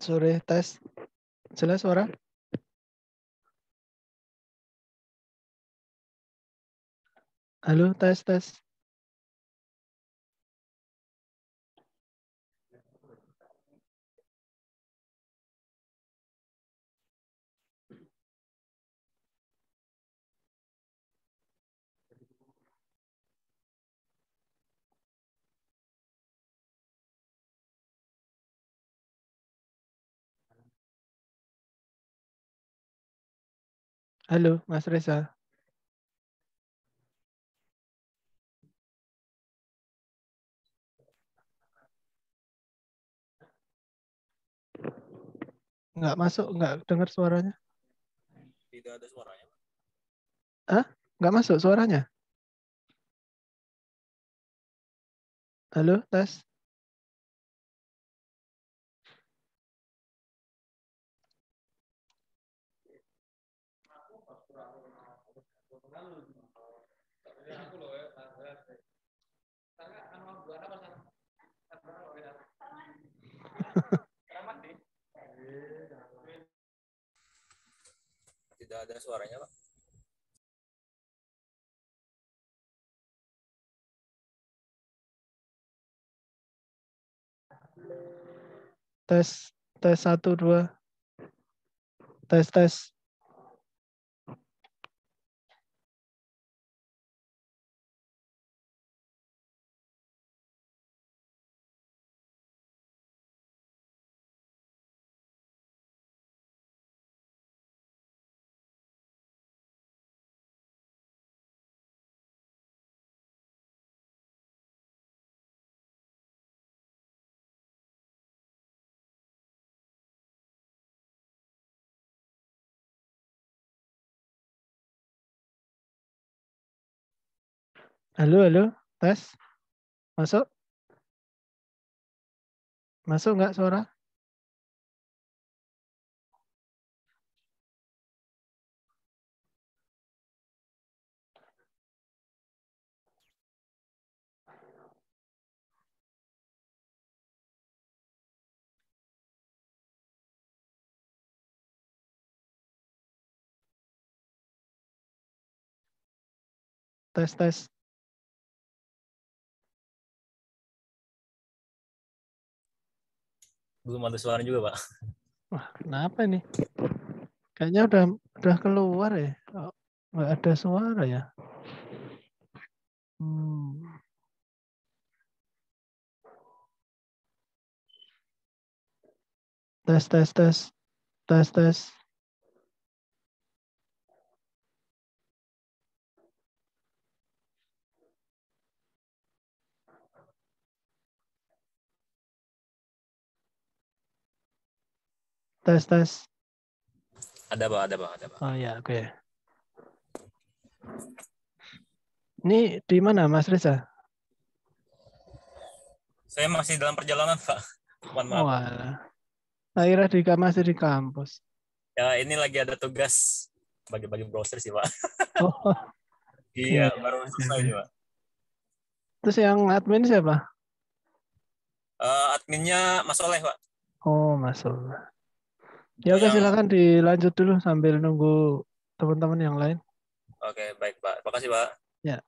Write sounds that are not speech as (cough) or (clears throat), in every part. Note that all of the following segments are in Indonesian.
sore tes jelas suara halo tes tes Halo, Mas Reza. Enggak masuk, enggak dengar suaranya. Tidak ada suaranya. Hah? Nggak masuk suaranya? Halo, tes. ada suaranya pak tes tes satu dua tes tes Halo, halo, tes. Masuk? Masuk enggak suara? Tes, tes. belum ada suara juga pak wah kenapa ini? kayaknya udah udah keluar ya oh, nggak oh, ada suara ya hmm. tes tes tes tes tes tes tes ada bang, ada bang, ada bang. oh ya oke okay. ini di mana mas Reza saya masih dalam perjalanan pak Mohon maaf Wah. akhirnya di masih di kampus ya ini lagi ada tugas bagi-bagi browser sih pak oh. (laughs) Iya, iya baru selesai nih pak terus yang admin siapa uh, adminnya Mas Oleh pak oh Mas Oleh Ya oke iya. silakan dilanjut dulu sambil nunggu teman-teman yang lain. Oke baik Pak, terima kasih Pak. Ya.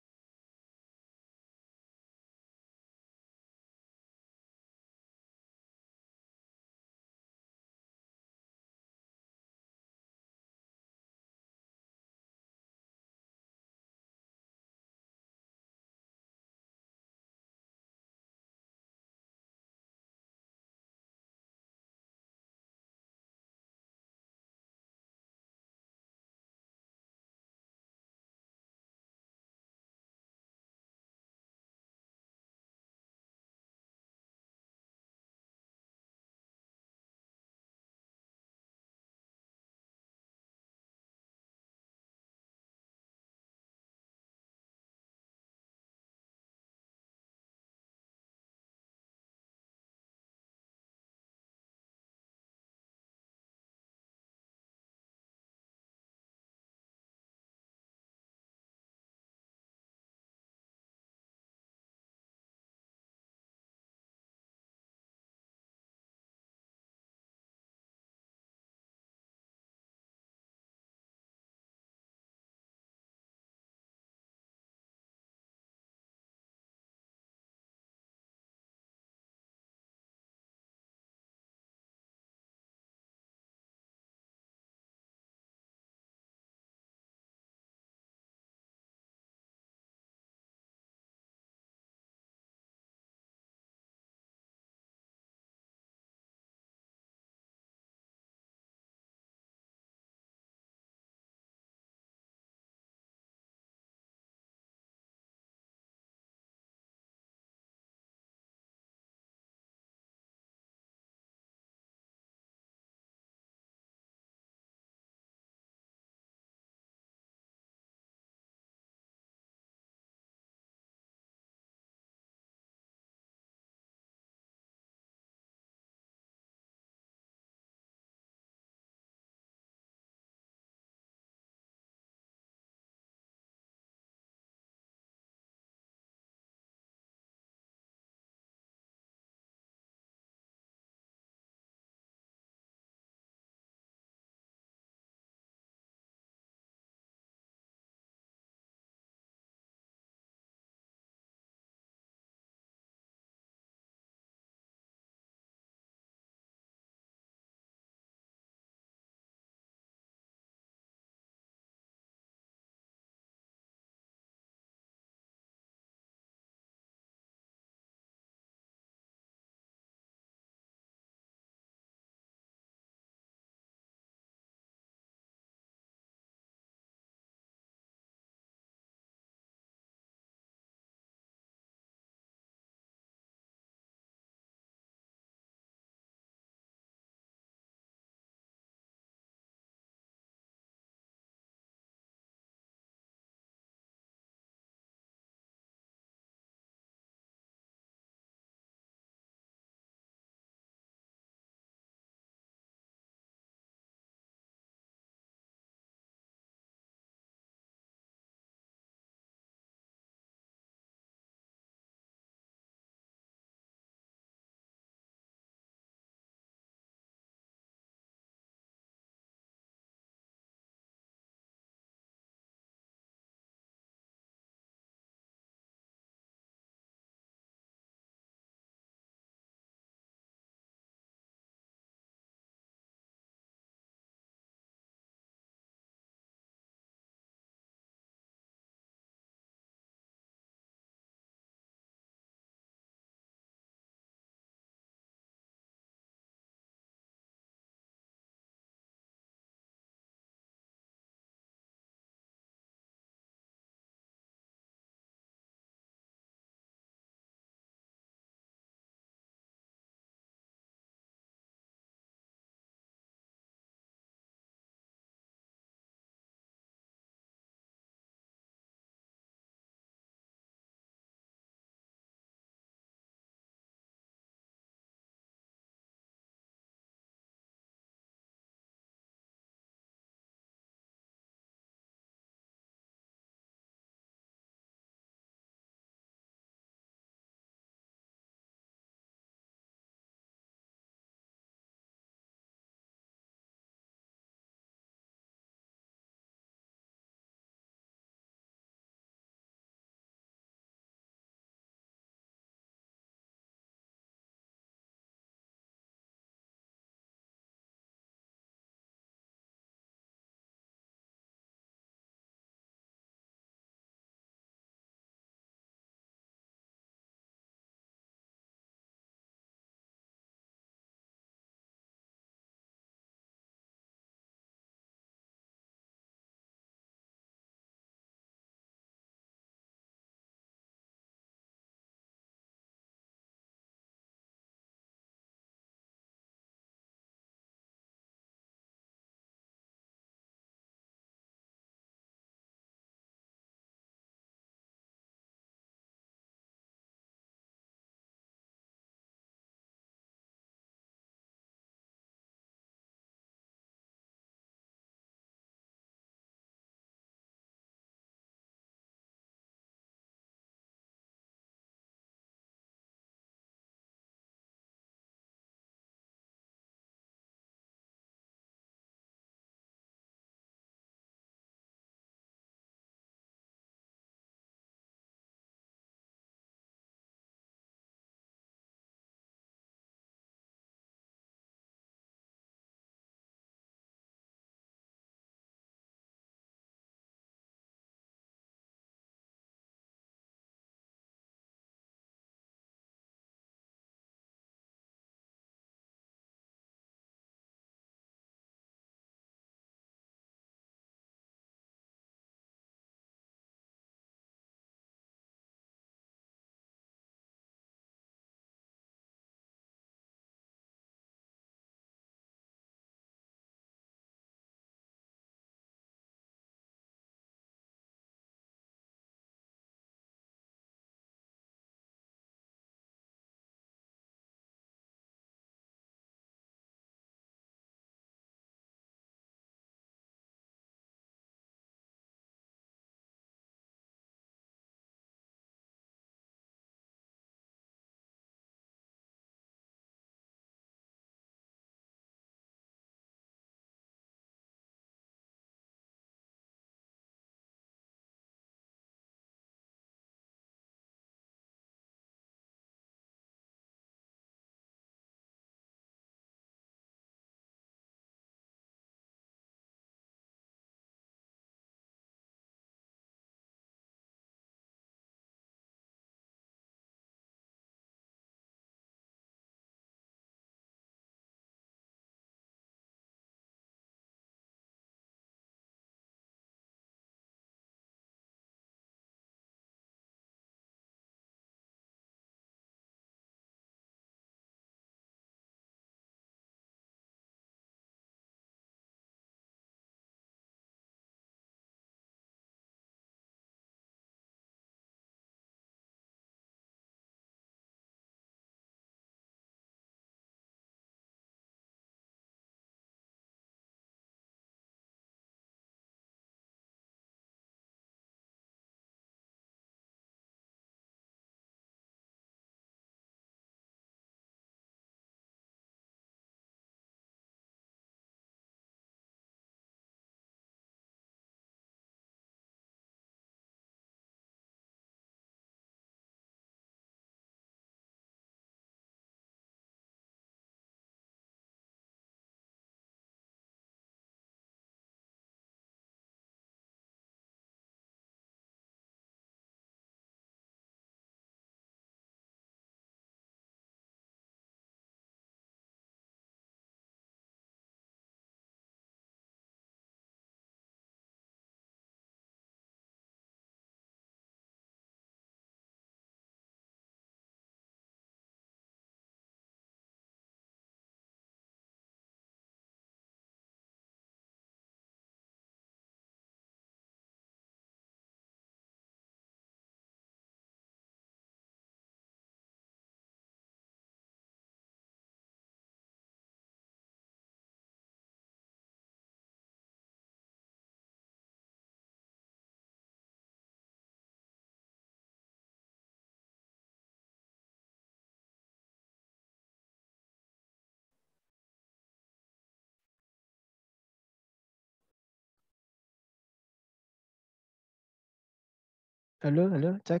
Halo, halo, cek.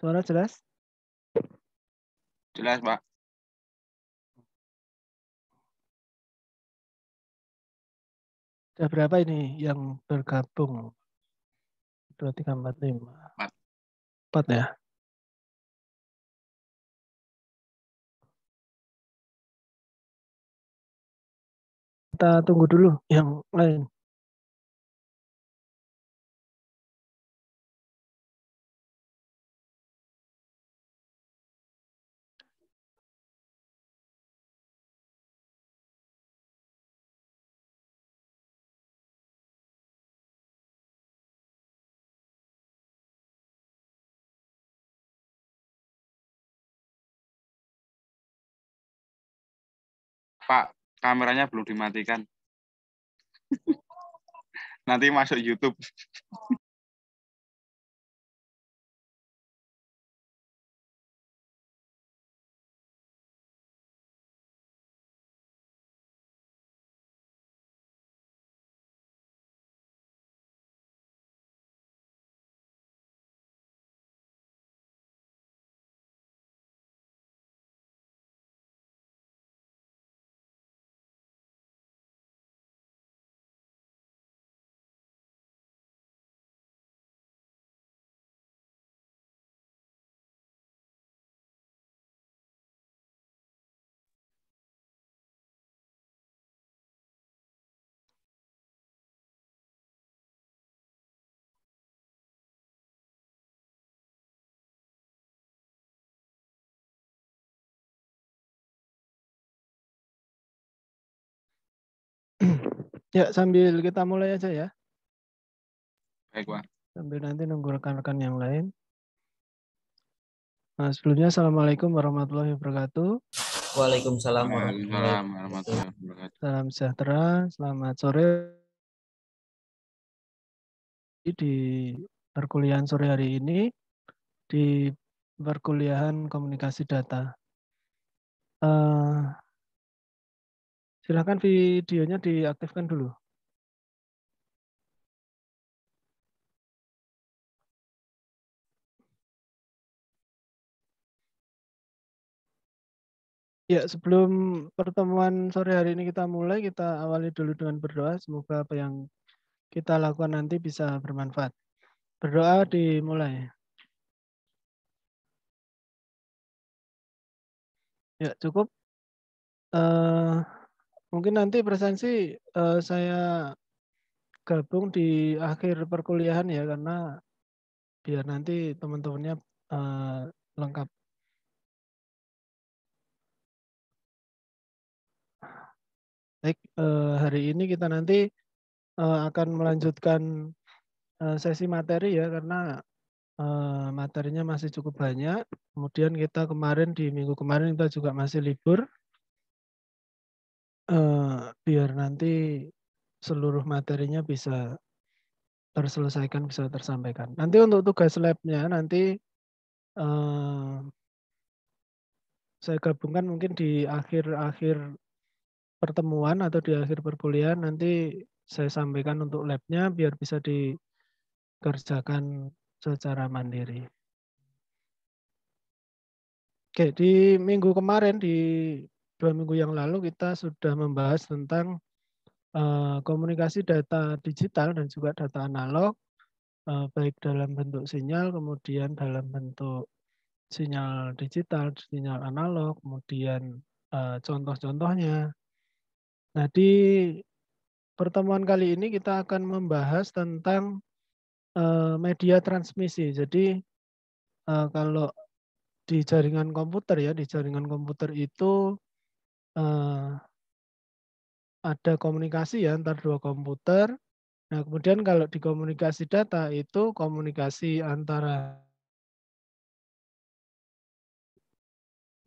Suara jelas? Jelas, Pak. Ada berapa ini yang bergabung? 2, tiga, empat, lima. Empat. Empat ya? Kita tunggu dulu yang lain. Pak, kameranya belum dimatikan. Nanti masuk YouTube. ya sambil kita mulai aja ya. Baik, Pak. Sambil nanti nunggu rekan-rekan yang lain. Nah, sebelumnya Assalamualaikum warahmatullahi wabarakatuh. Waalaikumsalam warahmatullahi wabarakatuh. Salam sejahtera, selamat sore. Di perkuliahan sore hari ini, di perkuliahan komunikasi data. Eh, Silahkan videonya diaktifkan dulu. Ya, sebelum pertemuan sore hari ini kita mulai, kita awali dulu dengan berdoa. Semoga apa yang kita lakukan nanti bisa bermanfaat. Berdoa dimulai. Ya, cukup. Uh, Mungkin nanti presensi uh, eh, saya gabung di akhir perkuliahan ya karena biar nanti teman-temannya uh, lengkap. Baik, uh, hari ini kita nanti uh, akan melanjutkan uh, sesi materi ya karena uh, materinya masih cukup banyak. Kemudian kita kemarin di minggu kemarin kita juga masih libur Eh, biar nanti seluruh materinya bisa terselesaikan, bisa tersampaikan. Nanti untuk tugas labnya nanti uh, saya gabungkan mungkin di akhir-akhir pertemuan atau di akhir perkuliahan nanti saya sampaikan untuk labnya biar bisa dikerjakan secara mandiri. Oke, di minggu kemarin di dua minggu yang lalu kita sudah membahas tentang uh, komunikasi data digital dan juga data analog, uh, baik dalam bentuk sinyal, kemudian dalam bentuk sinyal digital, sinyal analog, kemudian uh, contoh-contohnya. Nah, di pertemuan kali ini kita akan membahas tentang uh, media transmisi. Jadi, uh, kalau di jaringan komputer ya, di jaringan komputer itu eh, ada komunikasi ya antar dua komputer. Nah, kemudian kalau di komunikasi data itu komunikasi antara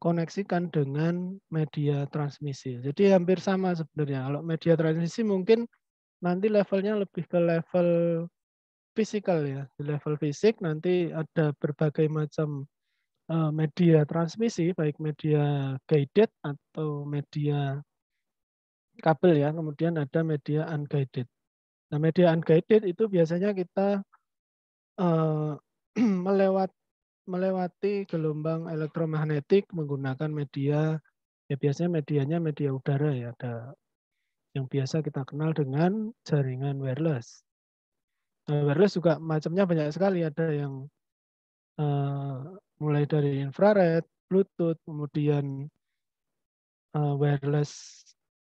koneksikan dengan media transmisi. Jadi hampir sama sebenarnya. Kalau media transmisi mungkin nanti levelnya lebih ke level fisikal ya. Di level fisik nanti ada berbagai macam Eh, media transmisi baik media guided atau media kabel ya kemudian ada media unguided nah media unguided itu biasanya kita uh, (clears throat) melewat melewati gelombang elektromagnetik menggunakan media ya biasanya medianya media udara ya ada yang biasa kita kenal dengan jaringan wireless nah, wireless juga macamnya banyak sekali ada yang Eh, mulai dari infrared, Bluetooth, kemudian uh, wireless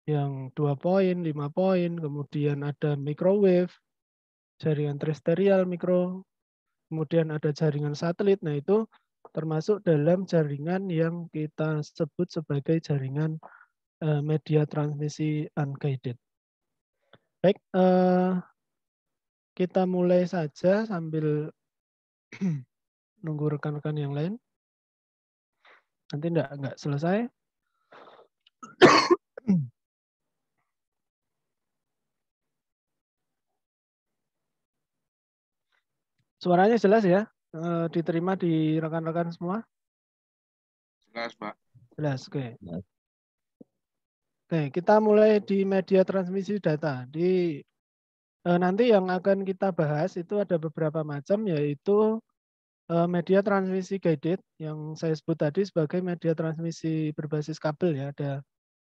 yang dua poin, lima poin, kemudian ada microwave, jaringan terestrial mikro, kemudian ada jaringan satelit. Nah, itu termasuk dalam jaringan yang kita sebut sebagai jaringan uh, media transmisi unguided. Baik, uh, kita mulai saja sambil (clears throat) nunggu rekan-rekan yang lain. Nanti enggak enggak selesai. (coughs) Suaranya jelas ya? Eh, diterima di rekan-rekan semua? Jelas, Pak. Jelas, oke. Okay. Oke, okay, kita mulai di media transmisi data. Di eh, nanti yang akan kita bahas itu ada beberapa macam yaitu Eh, media transmisi guided yang saya sebut tadi sebagai media transmisi berbasis kabel ya ada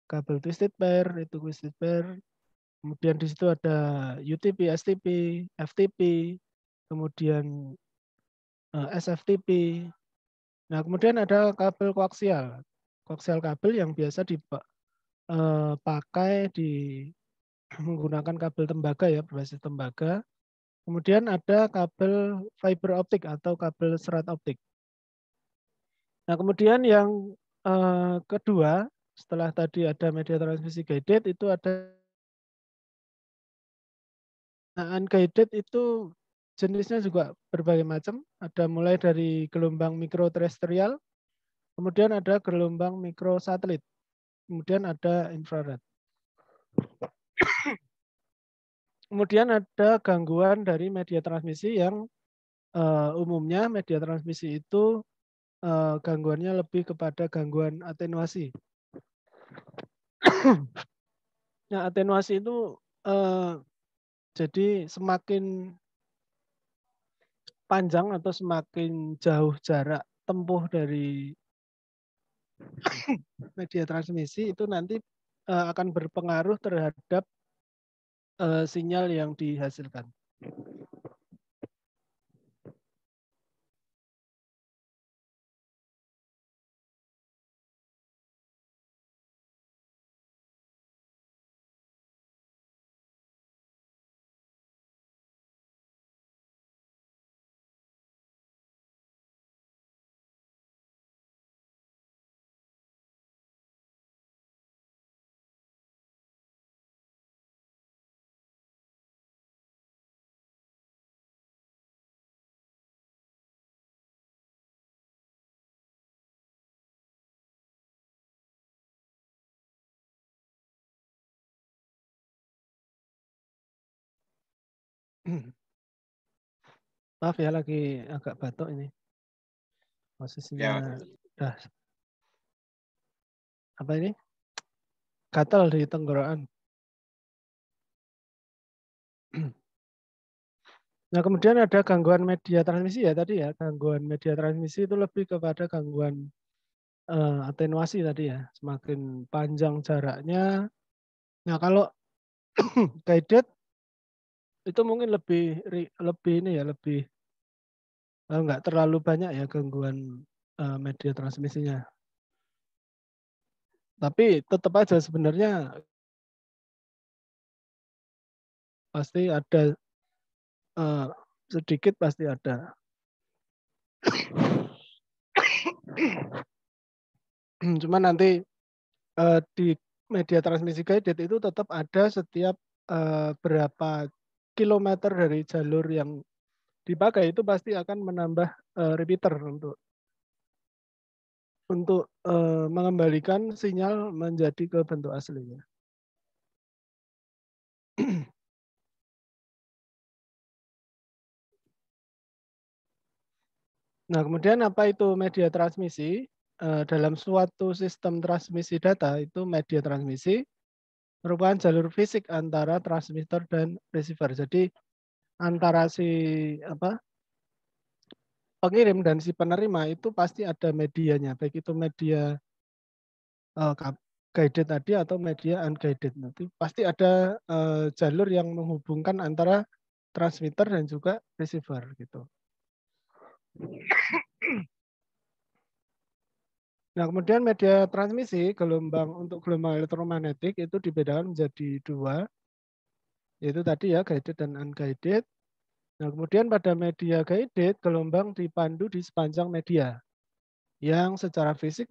kabel twisted pair itu twisted pair kemudian di situ ada UTP, STP, FTP, kemudian eh, SFTP. Nah kemudian ada kabel koaksial, koaksial kabel yang biasa dipakai eh, di menggunakan kabel tembaga ya berbasis tembaga Kemudian ada kabel fiber optik atau kabel serat optik. Nah, kemudian yang eh, kedua, setelah tadi ada media transmisi guided, itu ada nah, unguided itu jenisnya juga berbagai macam. Ada mulai dari gelombang mikroterestrial, kemudian ada gelombang mikrosatelit, kemudian ada infrared kemudian ada gangguan dari media transmisi yang uh, umumnya media transmisi itu uh, gangguannya lebih kepada gangguan atenuasi. (clears throat) nah, atenuasi itu uh, jadi semakin panjang atau semakin jauh jarak tempuh dari (clears throat) media transmisi itu nanti akan berpengaruh terhadap Eh, sinyal yang dihasilkan. Maaf ya lagi agak batuk ini. Posisinya ya. Dah. apa ini? Gatal di tenggorokan. (clears throat) Nah, kemudian ada gangguan media transmisi ya tadi ya. Gangguan media transmisi itu lebih kepada gangguan uh, atenuasi tadi ya. Semakin panjang jaraknya. Nah, kalau (clears throat) guided itu mungkin lebih lebih ini ya lebih eh, nggak terlalu banyak ya gangguan eh, media transmisinya. Tapi tetap aja sebenarnya pasti ada eh, sedikit pasti ada. Cuma nanti di media transmisi guided itu tetap ada setiap berapa kilometer dari jalur yang dipakai itu pasti akan menambah uh, repeater untuk untuk uh, mengembalikan sinyal menjadi ke bentuk aslinya. (clears throat) Nah, kemudian apa itu media transmisi? Eh, dalam suatu sistem transmisi data itu media transmisi merupakan jalur fisik antara transmitter dan receiver. Jadi antara si apa pengirim dan si penerima itu pasti ada medianya, baik itu media uh, guided tadi atau media unguided. Nanti pasti ada uh, jalur yang menghubungkan antara transmitter dan juga receiver gitu. Nah, kemudian media transmisi gelombang untuk gelombang elektromagnetik itu dibedakan menjadi dua, yaitu tadi ya guided dan unguided. Nah, kemudian pada media guided gelombang dipandu di sepanjang media yang secara fisik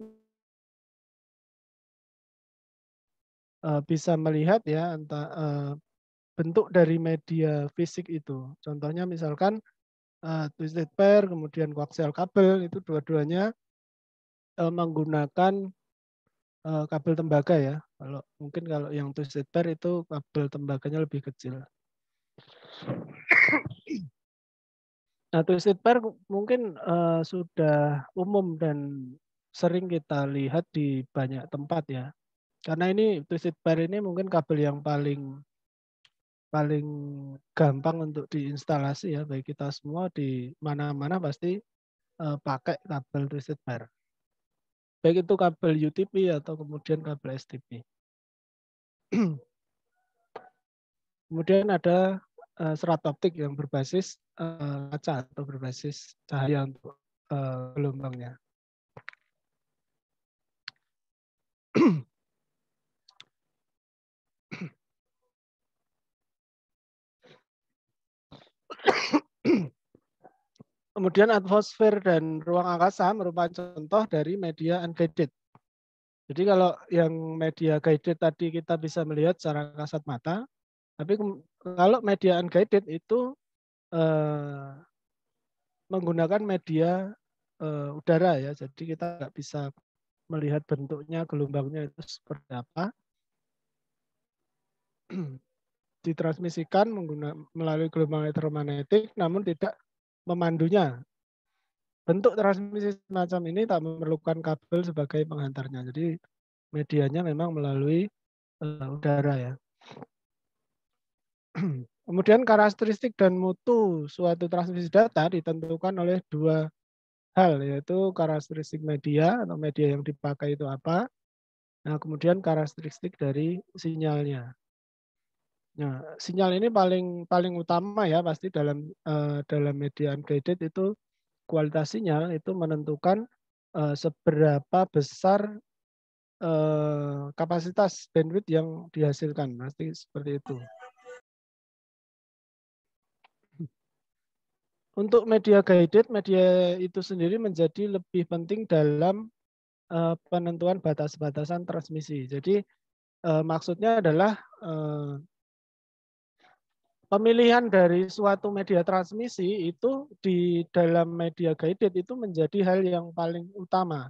eh, bisa melihat ya entah eh, bentuk dari media fisik itu. Contohnya misalkan eh, twisted pair, kemudian koaksial kabel itu dua-duanya uh, menggunakan uh, kabel tembaga ya. Kalau mungkin kalau yang twisted pair itu kabel tembaganya lebih kecil. Nah, twisted pair mungkin uh, sudah umum dan sering kita lihat di banyak tempat ya. Karena ini twisted pair ini mungkin kabel yang paling paling gampang untuk diinstalasi ya bagi kita semua di mana-mana pasti uh, pakai kabel twisted pair baik itu kabel UTP atau kemudian kabel STP. (clears throat) kemudian ada eh, serat optik yang berbasis eh, kaca atau berbasis cahaya untuk uh, gelombangnya. (clears throat) (clears throat) Kemudian atmosfer dan ruang angkasa merupakan contoh dari media unguided. Jadi kalau yang media guided tadi kita bisa melihat secara kasat mata, tapi kalau media unguided itu eh, menggunakan media eh, udara ya, jadi kita nggak bisa melihat bentuknya, gelombangnya itu seperti apa. (clears throat) Ditransmisikan melalui gelombang elektromagnetik, namun tidak memandunya. Bentuk transmisi semacam ini tak memerlukan kabel sebagai penghantarnya. Jadi medianya memang melalui uh, udara ya. (clears throat) Kemudian karakteristik dan mutu suatu transmisi data ditentukan oleh dua hal yaitu karakteristik media atau media yang dipakai itu apa. Nah, kemudian karakteristik dari sinyalnya. Nah, sinyal ini paling paling utama ya pasti dalam uh, dalam media graded itu kualitas sinyal itu menentukan uh, seberapa besar uh, kapasitas bandwidth yang dihasilkan pasti seperti itu. Untuk media guided, media itu sendiri menjadi lebih penting dalam uh, penentuan batas-batasan transmisi. Jadi uh, maksudnya adalah uh, pemilihan dari suatu media transmisi itu di dalam media guided itu menjadi hal yang paling utama.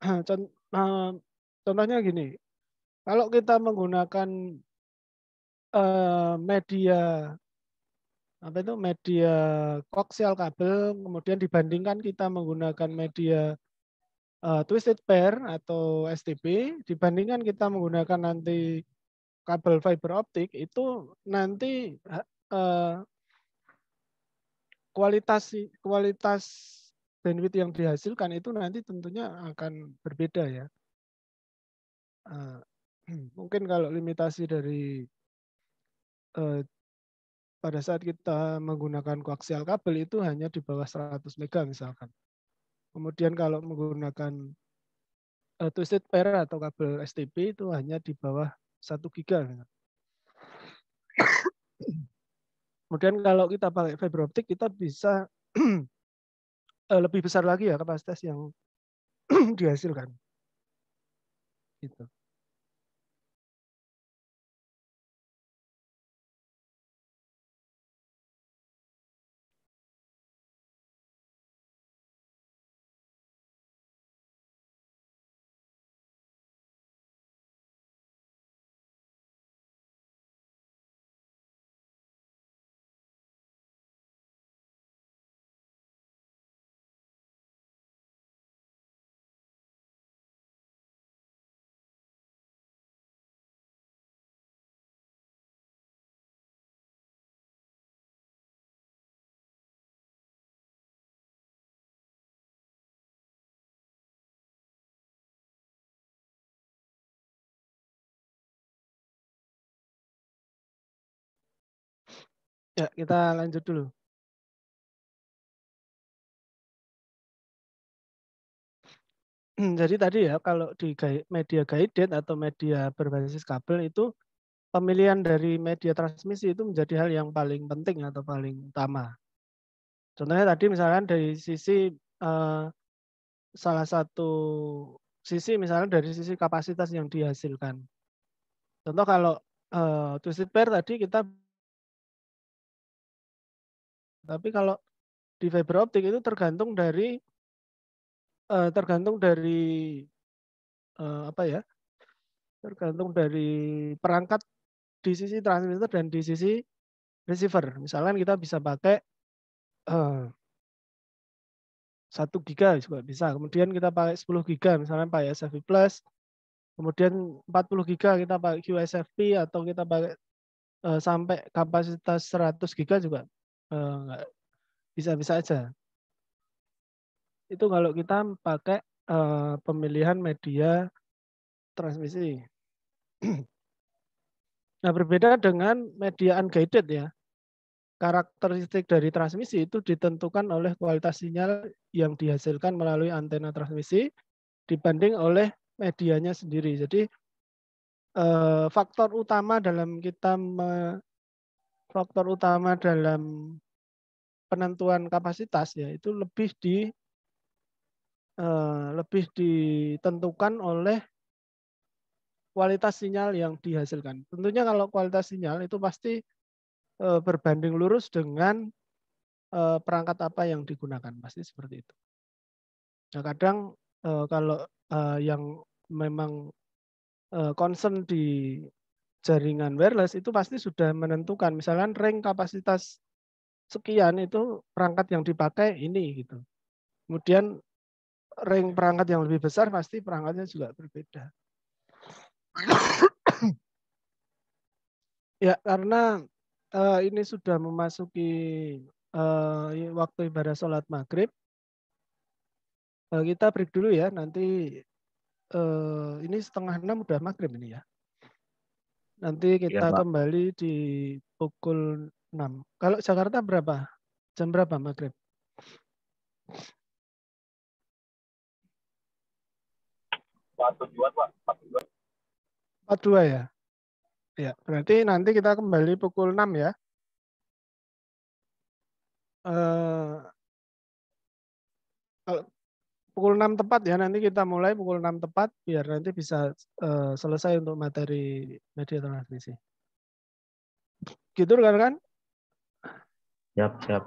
(clears throat) Eh, contohnya gini, kalau kita menggunakan eh, media apa itu media koaksial kabel kemudian dibandingkan kita menggunakan media uh, twisted pair atau STP dibandingkan kita menggunakan nanti kabel fiber optik itu nanti eh, kualitas kualitas bandwidth yang dihasilkan itu nanti tentunya akan berbeda ya. Eh, (clears throat) mungkin kalau limitasi dari eh, pada saat kita menggunakan koaksial kabel itu hanya di bawah 100 mega misalkan. Kemudian kalau menggunakan twisted pair atau kabel STP itu hanya di bawah satu giga. Gitu. Kemudian kalau kita pakai fiber optik, kita bisa (clears throat) eh, lebih besar lagi ya kapasitas yang (clears throat) dihasilkan. Gitu. Ya, gitu. kita lanjut dulu. (clears throat) Jadi tadi ya, kalau di media guided atau media berbasis kabel itu pemilihan dari media transmisi itu menjadi hal yang paling penting atau paling utama. Contohnya tadi misalkan dari sisi eh, salah satu sisi misalnya dari sisi kapasitas yang dihasilkan. Contoh kalau eh, twisted pair tadi kita tapi kalau di fiber optik itu tergantung dari uh, tergantung dari uh, apa ya? Tergantung dari perangkat di sisi transmitter dan di sisi receiver. Misalkan kita bisa pakai eh, satu uh, giga juga bisa. Kemudian kita pakai 10 giga, misalnya pakai SFP Plus. Kemudian 40 giga kita pakai QSFP atau kita pakai uh, sampai kapasitas 100 giga juga Eh, nggak bisa-bisa aja. Itu kalau kita pakai uh, pemilihan media transmisi. (clears throat) nah, berbeda dengan media unguided ya. Karakteristik dari transmisi itu ditentukan oleh kualitas sinyal yang dihasilkan melalui antena transmisi dibanding oleh medianya sendiri. Jadi eh, faktor utama dalam kita faktor utama dalam penentuan kapasitas ya itu lebih di uh, lebih ditentukan oleh kualitas sinyal yang dihasilkan. Tentunya kalau kualitas sinyal itu pasti uh, berbanding lurus dengan uh, perangkat apa yang digunakan, pasti seperti itu. Nah, kadang uh, kalau uh, yang memang uh, concern di jaringan wireless itu pasti sudah menentukan misalkan ring kapasitas sekian itu perangkat yang dipakai ini gitu. Kemudian ring perangkat yang lebih besar pasti perangkatnya juga berbeda. ya karena uh, ini sudah memasuki uh, waktu ibadah sholat maghrib. Uh, kita break dulu ya nanti uh, ini setengah enam udah maghrib ini ya. Nanti iya, kita ya, kembali di pukul 6. Kalau Jakarta berapa? Jam berapa Maghrib? Empat dua ya? Ya, berarti nanti kita kembali pukul 6 ya. Uh, kalau pukul 6 tepat ya nanti kita mulai pukul 6 tepat biar nanti bisa uh, selesai untuk materi media transmisi. Gitu kan kan? Siap, siap.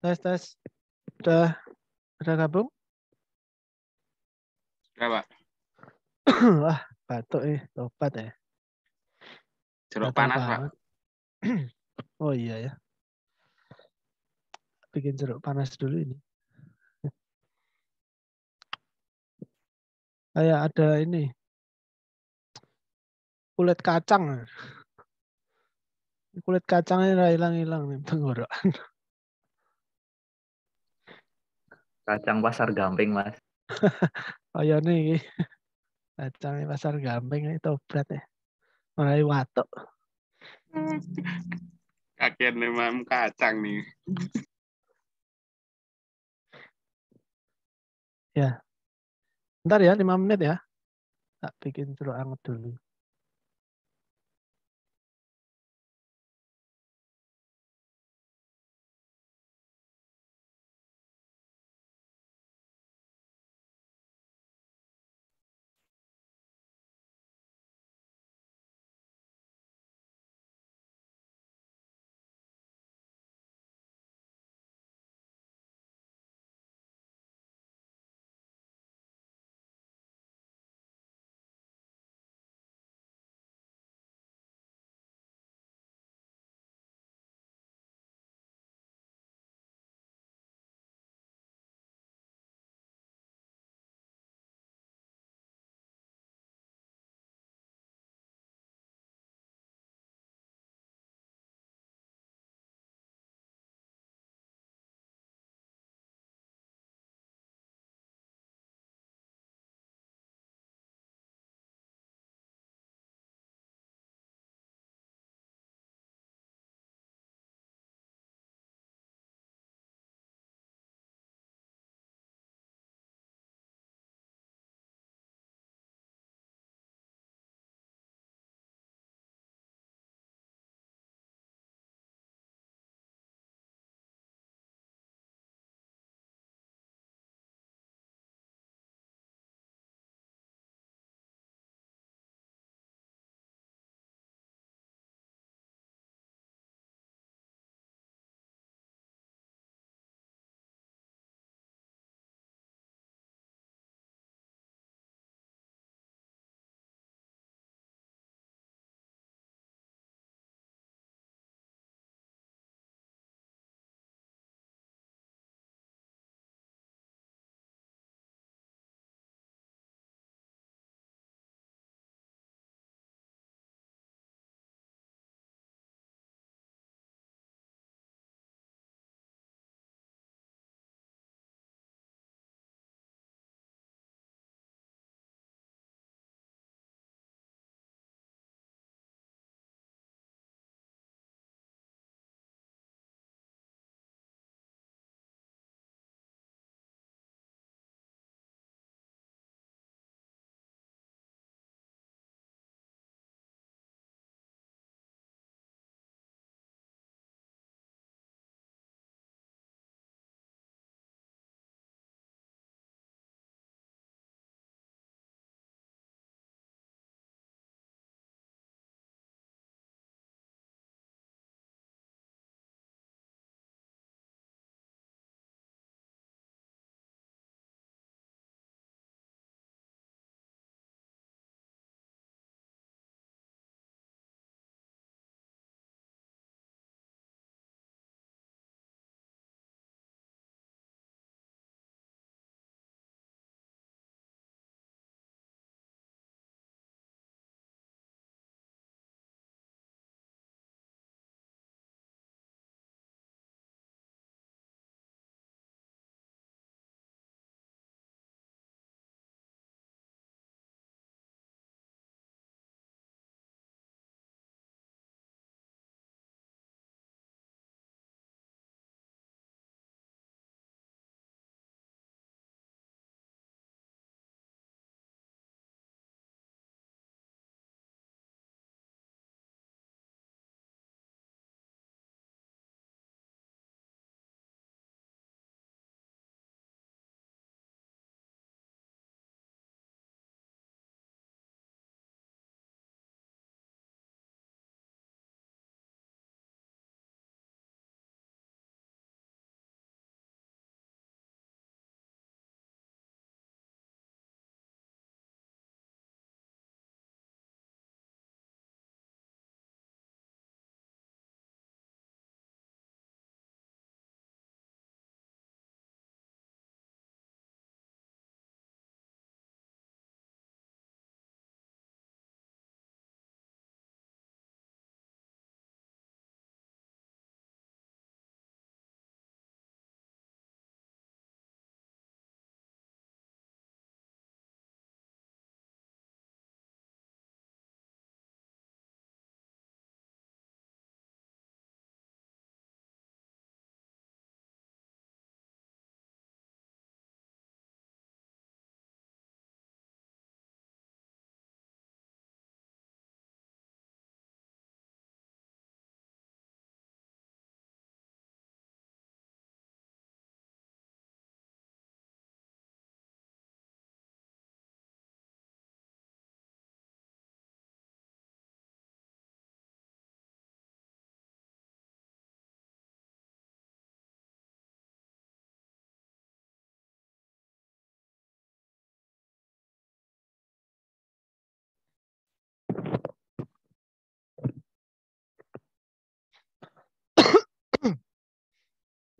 Tes, tes. Udah, udah gabung? Udah, Pak. (clears throat) Wah, batuk eh, tobat ya. Jeruk panas, Pak. (clears throat) oh iya ya. Bikin jeruk panas dulu ini. (laughs) Kayak ada ini. Kulit kacang. Kulit kacangnya hilang-hilang nih tenggorokan. (laughs) Kacang pasar gamping, Mas. (laughs) oh ya nih. Kacang pasar gamping itu berat ya. Mulai watuk. nih memang kacang nih. ya. Ntar ya, lima menit ya. Tak bikin anget dulu.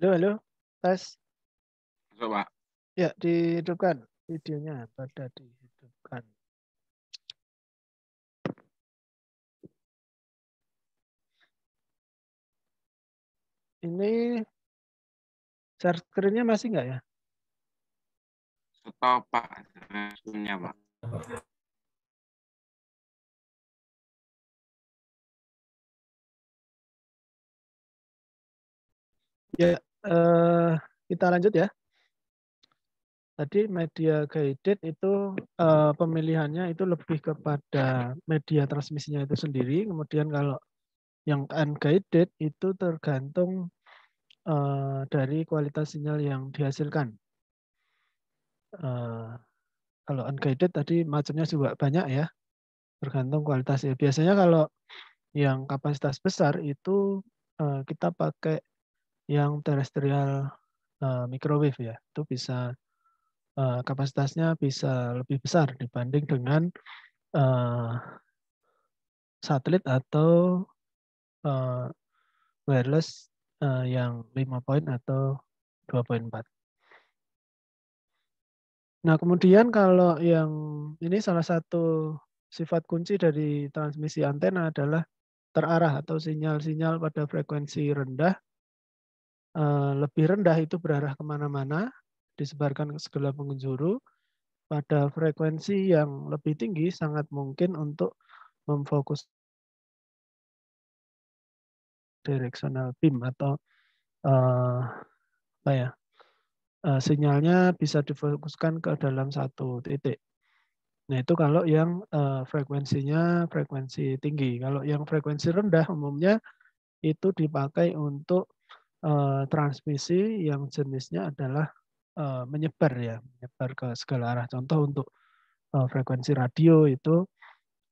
Halo, halo. Tes. Coba. Ya, dihidupkan videonya pada dihidupkan. Ini share screen-nya masih enggak ya? Stop, Pak. Screen-nya, Pak. Ya, Eh, kita lanjut ya. Tadi media guided itu uh, pemilihannya itu lebih kepada media transmisinya itu sendiri. Kemudian kalau yang unguided itu tergantung uh, dari kualitas sinyal yang dihasilkan. Uh, kalau unguided tadi macamnya juga banyak ya, tergantung kualitasnya. Biasanya kalau yang kapasitas besar itu uh, kita pakai yang terestrial uh, microwave ya itu bisa uh, kapasitasnya bisa lebih besar dibanding dengan uh, satelit atau uh, wireless uh, yang 5 poin atau 2.4. Nah, kemudian kalau yang ini salah satu sifat kunci dari transmisi antena adalah terarah atau sinyal-sinyal pada frekuensi rendah Eh, lebih rendah itu berarah kemana-mana, disebarkan ke segala penjuru. Pada frekuensi yang lebih tinggi, sangat mungkin untuk memfokus directional beam atau uh, apa ya uh, sinyalnya bisa difokuskan ke dalam satu titik. Nah itu kalau yang uh, frekuensinya frekuensi tinggi. Kalau yang frekuensi rendah umumnya itu dipakai untuk Eh, transmisi yang jenisnya adalah eh, menyebar ya, menyebar ke segala arah. Contoh untuk eh, frekuensi radio itu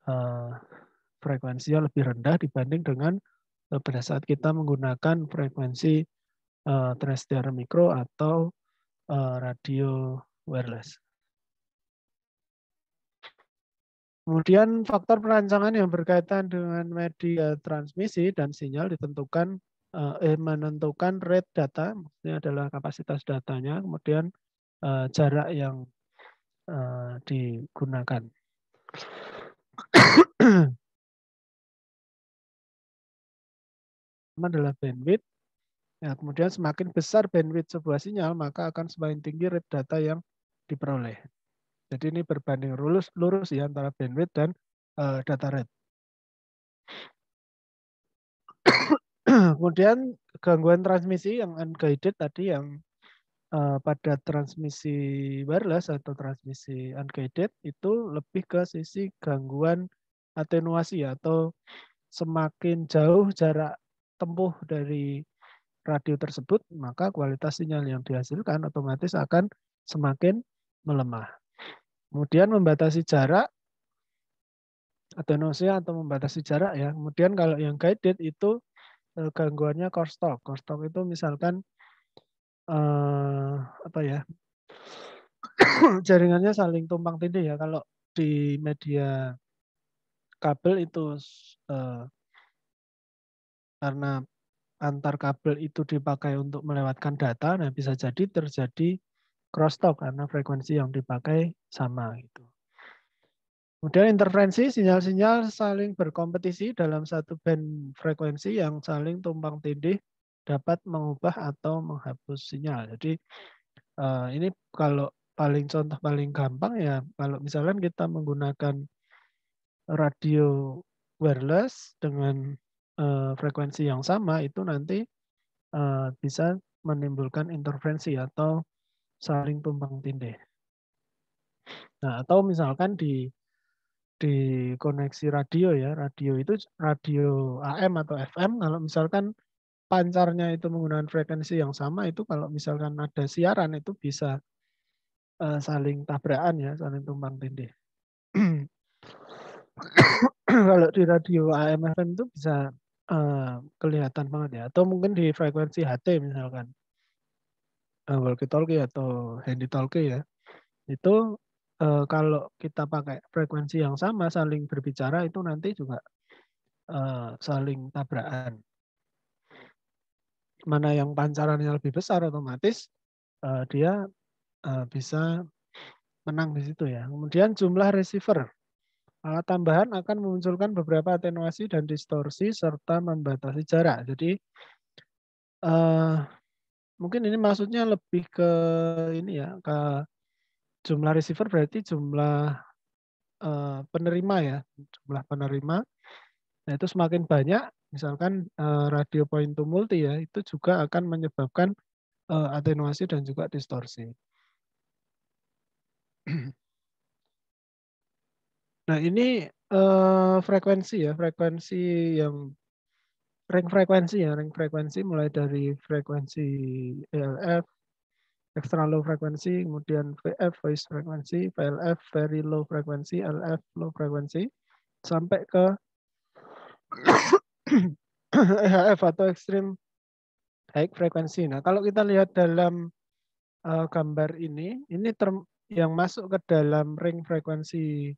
frekuensi frekuensinya lebih rendah dibanding dengan pada saat kita menggunakan frekuensi terestrial mikro atau radio wireless. Kemudian faktor perancangan yang berkaitan dengan media transmisi dan sinyal ditentukan Eh, eh, menentukan rate data, maksudnya adalah kapasitas datanya, kemudian eh, jarak yang eh, digunakan. adalah bandwidth. Ya, kemudian semakin besar bandwidth sebuah sinyal, maka akan semakin tinggi rate data yang diperoleh. Jadi ini berbanding lurus, lurus ya antara bandwidth dan uh, data rate. (clears throat) Kemudian gangguan transmisi yang unguided tadi yang uh, pada transmisi wireless atau transmisi unguided itu lebih ke sisi gangguan atenuasi ya, atau semakin jauh jarak tempuh dari radio tersebut maka kualitas sinyal yang dihasilkan otomatis akan semakin melemah. Kemudian membatasi jarak atenuasi atau membatasi jarak ya. Kemudian kalau yang guided itu Eh, gangguannya core stock. Core stock itu misalkan uh, apa ya? (coughs) jaringannya saling tumpang tindih ya kalau di media kabel itu uh, karena antar kabel itu dipakai untuk melewatkan data, nah bisa jadi terjadi crosstalk karena frekuensi yang dipakai sama gitu. Kemudian interferensi sinyal-sinyal saling berkompetisi dalam satu band frekuensi yang saling tumpang tindih dapat mengubah atau menghapus sinyal. Jadi eh, ini kalau paling contoh paling gampang ya kalau misalnya kita menggunakan radio wireless dengan eh, frekuensi yang sama itu nanti eh, bisa menimbulkan interferensi atau saling tumpang tindih. Nah, atau misalkan di di koneksi radio ya. Radio itu radio AM atau FM. Kalau misalkan pancarnya itu menggunakan frekuensi yang sama itu kalau misalkan ada siaran itu bisa uh, saling tabrakan ya, saling tumpang tindih. (clears throat) kalau di radio AM FM itu bisa uh, kelihatan banget ya. Atau mungkin di frekuensi HT misalkan. Uh, walkie talkie atau handy talkie ya. Itu uh, kalau kita pakai frekuensi yang sama saling berbicara itu nanti juga uh, saling tabrakan. Mana yang pancarannya lebih besar otomatis uh, dia uh, bisa menang di situ ya. Kemudian jumlah receiver. Alat tambahan akan memunculkan beberapa atenuasi dan distorsi serta membatasi jarak. Jadi uh, mungkin ini maksudnya lebih ke ini ya ke jumlah receiver berarti jumlah eh, penerima ya, jumlah penerima. Nah, itu semakin banyak, misalkan eh, radio point to multi ya, itu juga akan menyebabkan uh, atenuasi dan juga distorsi. (clears throat) Nah, ini frekuensi ya, frekuensi yang ring frekuensi ya, ring frekuensi mulai dari frekuensi LF extra low frequency, kemudian VF voice frequency, VLF very low frequency, LF low frequency, sampai ke (coughs) EHF atau extreme high frequency. Nah, kalau kita lihat dalam uh, gambar ini, ini term yang masuk ke dalam ring frekuensi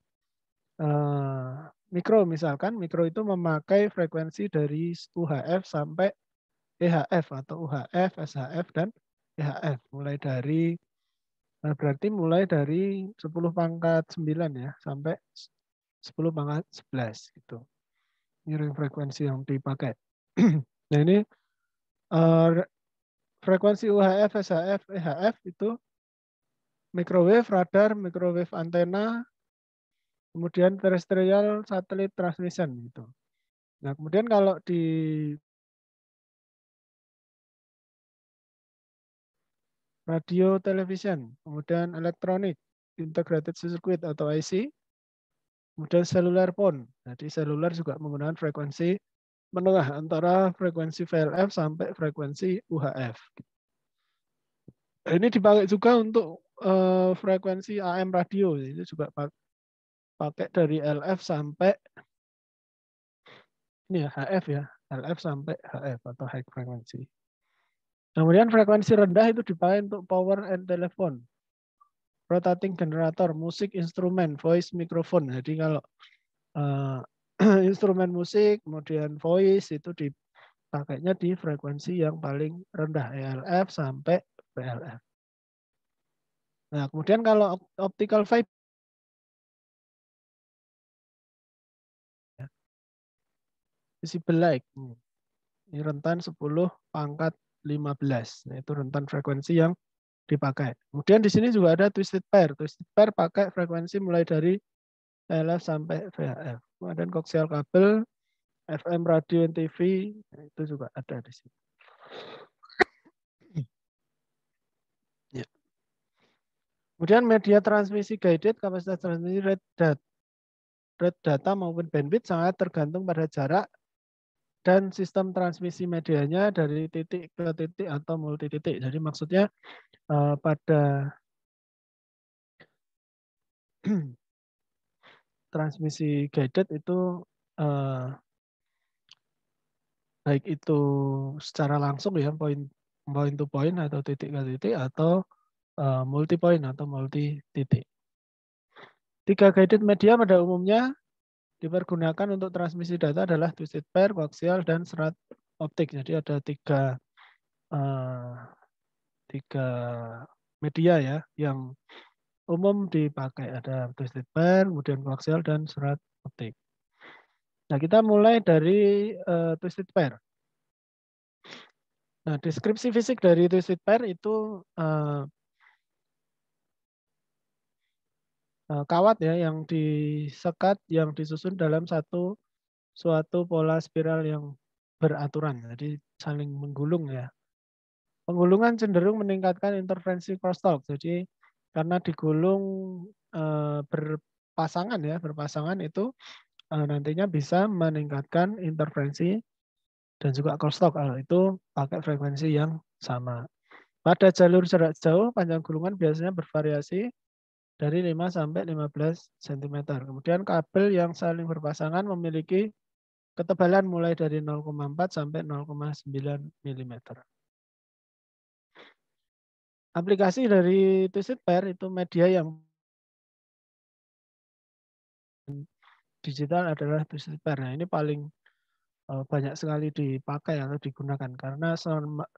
uh, eh, mikro misalkan, mikro itu memakai frekuensi dari UHF sampai EHF atau UHF, SHF dan THF mulai dari nah berarti mulai dari 10 pangkat 9 ya sampai 10 pangkat 11 gitu. Ini frekuensi yang dipakai. (clears throat) nah ini uh, frekuensi UHF, SHF, EHF itu microwave, radar, microwave antena, kemudian terrestrial satelit transmission gitu. Nah, kemudian kalau di radio television, kemudian elektronik, integrated circuit atau IC, kemudian seluler pun. Jadi seluler juga menggunakan frekuensi menengah antara frekuensi VLF sampai frekuensi UHF. Ini dipakai juga untuk eh, frekuensi AM radio, Ini juga pakai dari LF sampai ini ya HF ya, LF sampai HF atau high frequency. Kemudian frekuensi rendah itu dipakai untuk power and telephone, Rotating generator, musik, instrumen, voice, microphone. Jadi kalau uh, (clears throat) instrumen musik, kemudian voice itu dipakainya di frekuensi yang paling rendah, ELF sampai PLF. Nah, kemudian kalau optical fiber ya, visible light. Ini rentan 10 pangkat 15. Nah, itu rentan frekuensi yang dipakai. Kemudian di sini juga ada twisted pair. Twisted pair pakai frekuensi mulai dari LF sampai VHF. Kemudian koaksial kabel, FM radio dan TV nah, itu juga ada di sini. Ya. Kemudian media transmisi guided, kapasitas transmisi red data, red data maupun bandwidth sangat tergantung pada jarak dan sistem transmisi medianya dari titik ke titik atau multi titik. Jadi maksudnya uh, pada (clears throat) transmisi guided itu uh, baik itu secara langsung ya point point to point atau titik ke titik atau uh, multi point atau multi titik. Tiga guided media pada umumnya dipergunakan untuk transmisi data adalah twisted pair, koaksial, dan serat optik. Jadi ada tiga uh, tiga media ya yang umum dipakai ada twisted pair, kemudian koaksial dan serat optik. Nah kita mulai dari uh, eh, twisted pair. Nah deskripsi fisik dari twisted pair itu uh, Eh, kawat ya yang disekat yang disusun dalam satu suatu pola spiral yang beraturan. Jadi saling menggulung ya. Penggulungan cenderung meningkatkan interferensi crosstalk. Jadi karena digulung eh, berpasangan ya, berpasangan itu eh, nantinya bisa meningkatkan interferensi dan juga crosstalk kalau itu pakai frekuensi yang sama. Pada jalur jarak jauh panjang gulungan biasanya bervariasi dari 5 sampai 15 cm. Kemudian kabel yang saling berpasangan memiliki ketebalan mulai dari 0,4 sampai 0,9 mm. Aplikasi dari Twisted Pair itu media yang digital adalah Twisted Pair. Nah, ini paling eh, banyak sekali dipakai atau digunakan karena se,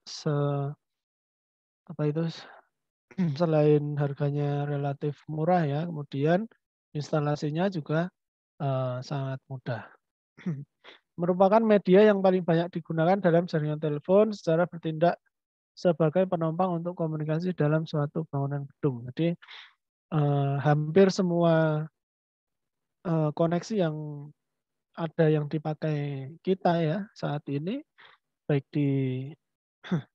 se apa itu (clears throat) selain harganya relatif murah ya, kemudian instalasinya juga uh, sangat mudah. (clears throat) Merupakan media yang paling banyak digunakan dalam jaringan telepon secara bertindak sebagai penumpang untuk komunikasi dalam suatu bangunan gedung. Jadi uh, hampir semua uh, koneksi yang ada yang dipakai kita ya saat ini baik di (clears throat)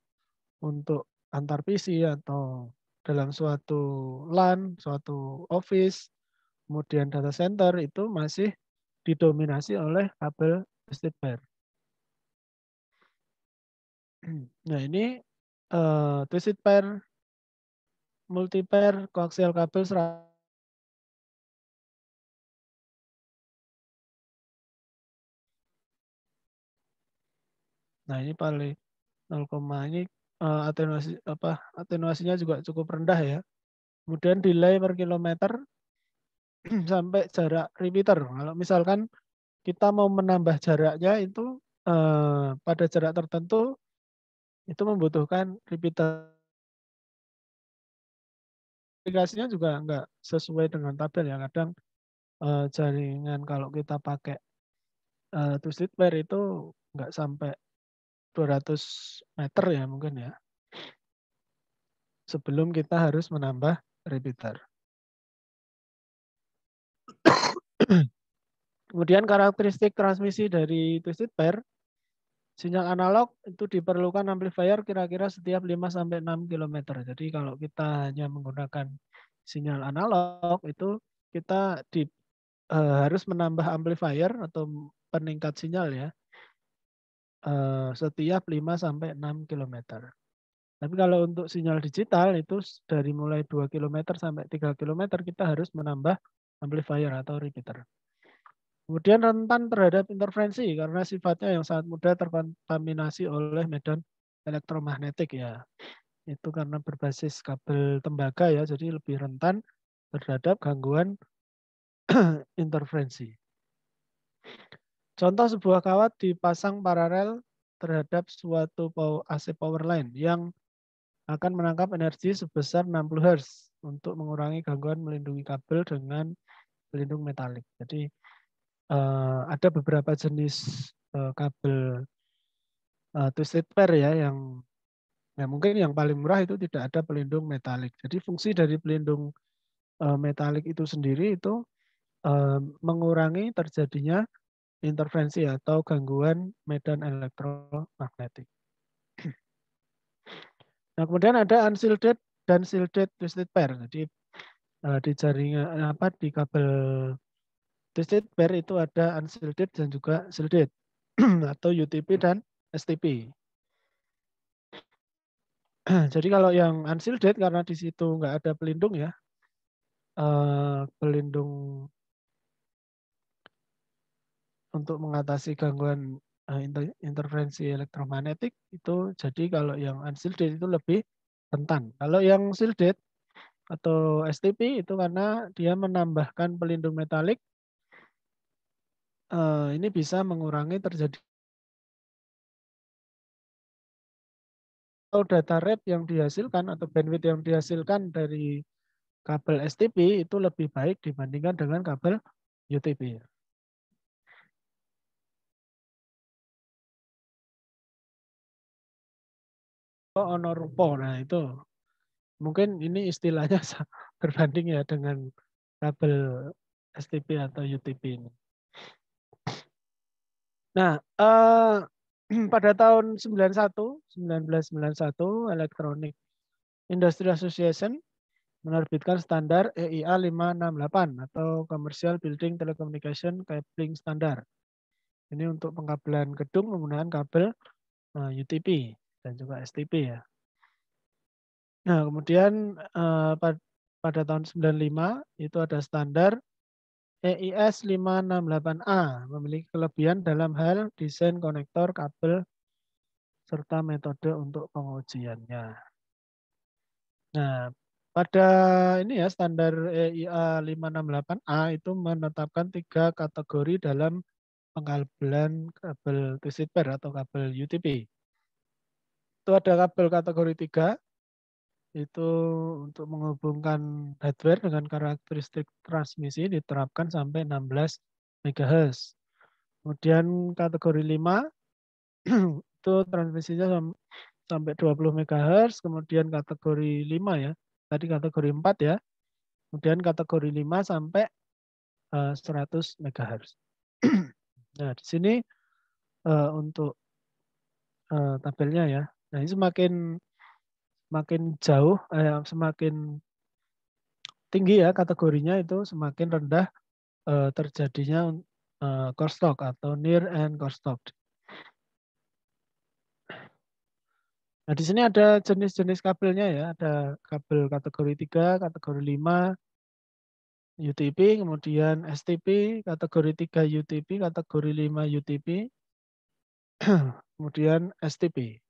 untuk antar PC atau dalam suatu LAN, suatu office, kemudian data center itu masih didominasi oleh kabel (clears throat) nah, eh, twisted pair. Nah ini uh, twisted pair, multi pair, koaksial kabel Nah ini paling 0, ini uh, atenuasi apa atenuasinya juga cukup rendah ya. Kemudian delay per kilometer (clears throat) sampai jarak repeater. Kalau misalkan kita mau menambah jaraknya itu eh, pada jarak tertentu itu membutuhkan repeater. Aplikasinya juga nggak sesuai dengan tabel ya. Kadang eh, jaringan kalau kita pakai eh, to pair itu nggak sampai 200 meter ya mungkin ya. Sebelum kita harus menambah repeater. (coughs) Kemudian karakteristik transmisi dari twisted pair, sinyal analog itu diperlukan amplifier kira-kira setiap 5-6 km. Jadi kalau kita hanya menggunakan sinyal analog itu kita di, eh, harus menambah amplifier atau peningkat sinyal ya Eh, setiap 5 sampai 6 km. Tapi kalau untuk sinyal digital itu dari mulai 2 km sampai 3 km kita harus menambah amplifier atau repeater. Kemudian rentan terhadap interferensi karena sifatnya yang sangat mudah terkontaminasi oleh medan elektromagnetik ya. Itu karena berbasis kabel tembaga ya, jadi lebih rentan terhadap gangguan (clears throat) interferensi. Contoh sebuah kawat dipasang paralel terhadap suatu AC power line yang akan menangkap energi sebesar 60 Hz untuk mengurangi gangguan melindungi kabel dengan pelindung metalik. Jadi eh, ada beberapa jenis eh, kabel uh, twisted pair ya yang ya mungkin yang paling murah itu tidak ada pelindung metalik. Jadi fungsi dari pelindung metalik itu sendiri itu mengurangi terjadinya intervensi atau gangguan medan elektromagnetik. (clears throat) Nah, kemudian ada unshielded dan shielded twisted pair. Jadi eh, di jaringan apa di kabel twisted pair itu ada unshielded dan juga shielded (clears throat) atau UTP dan STP. (clears throat) Jadi kalau yang unshielded karena di situ nggak ada pelindung ya, eh, pelindung untuk mengatasi gangguan uh, inter interferensi elektromagnetik itu jadi kalau yang unshielded itu lebih rentan. Kalau yang shielded atau STP itu karena dia menambahkan pelindung metalik uh, ini bisa mengurangi terjadi atau data rate yang dihasilkan atau bandwidth yang dihasilkan dari kabel STP itu lebih baik dibandingkan dengan kabel UTP. rupa ono rupa nah itu mungkin ini istilahnya (laughs) berbanding ya dengan kabel STP atau UTP ini. Nah, eh, (clears throat) pada tahun 91, 1991 Electronic Industry Association menerbitkan standar EIA 568 atau Commercial Building Telecommunication Cabling Standard. Ini untuk pengkabelan gedung menggunakan kabel eh, UTP dan juga STP ya. Nah, kemudian eh, pada, pada tahun 95 itu ada standar EIS 568A memiliki kelebihan dalam hal desain konektor kabel serta metode untuk pengujiannya. Nah, pada ini ya standar EIA 568A itu menetapkan tiga kategori dalam pengkabelan kabel twisted pair atau kabel UTP itu ada kabel kategori 3 itu untuk menghubungkan hardware dengan karakteristik transmisi diterapkan sampai 16 MHz. Kemudian kategori 5 (clears throat) itu transmisinya sampai 20 MHz, kemudian kategori 5 ya. Tadi kategori 4 ya. Kemudian kategori 5 sampai 100 eh, MHz. (clears throat) Nah, di sini uh, untuk uh, tabelnya ya. Nah ini semakin semakin jauh, eh, semakin tinggi ya kategorinya itu semakin rendah eh, terjadinya eh, core stock atau near and core stock Nah, di sini ada jenis-jenis kabelnya ya, ada kabel kategori 3, kategori 5 UTP, kemudian STP, kategori 3 UTP, kategori 5 UTP, (clears throat) kemudian STP.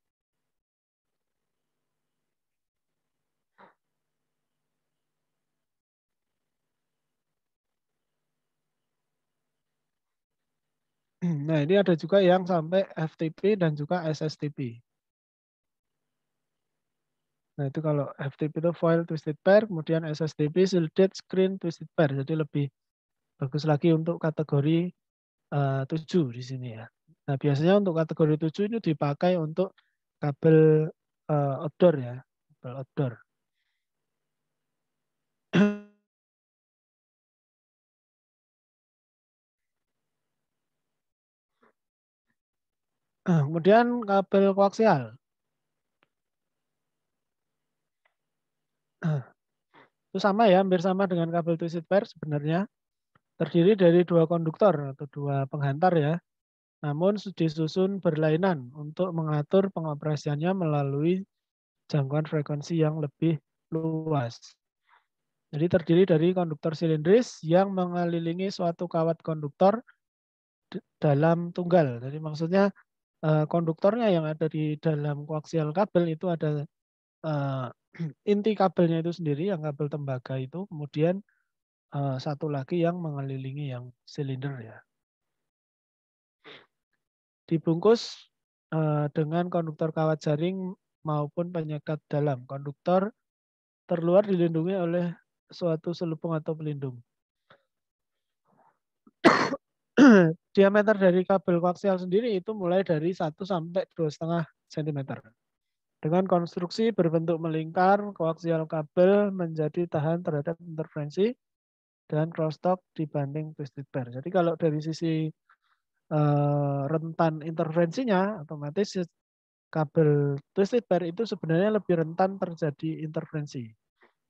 Nah, ini ada juga yang sampai FTP dan juga SSTP. Nah, itu kalau FTP itu file twisted pair, kemudian SSTP shielded screen twisted pair. Jadi lebih bagus lagi untuk kategori eh, uh, 7 di sini ya. Nah, biasanya untuk kategori 7 ini dipakai untuk kabel uh, outdoor ya, kabel outdoor. Ah, kemudian kabel koaksial. Ah, itu sama ya, hampir sama dengan kabel twisted pair sebenarnya. Terdiri dari dua konduktor atau dua penghantar ya. Namun disusun berlainan untuk mengatur pengoperasiannya melalui jangkauan frekuensi yang lebih luas. Jadi terdiri dari konduktor silindris yang mengelilingi suatu kawat konduktor dalam tunggal. Jadi maksudnya Eh, konduktornya yang ada di dalam koaksial kabel itu ada eh, (clears throat) inti kabelnya itu sendiri yang kabel tembaga itu kemudian eh, satu lagi yang mengelilingi yang silinder ya dibungkus dengan konduktor kawat jaring maupun penyekat dalam konduktor terluar dilindungi oleh suatu selubung atau pelindung (clears throat) diameter dari kabel koaksial sendiri itu mulai dari 1 sampai 2,5 cm. Dengan konstruksi berbentuk melingkar, koaksial kabel menjadi tahan terhadap interferensi dan crosstalk dibanding twisted pair. Jadi kalau dari sisi uh, rentan interferensinya, otomatis kabel twisted pair itu sebenarnya lebih rentan terjadi interferensi.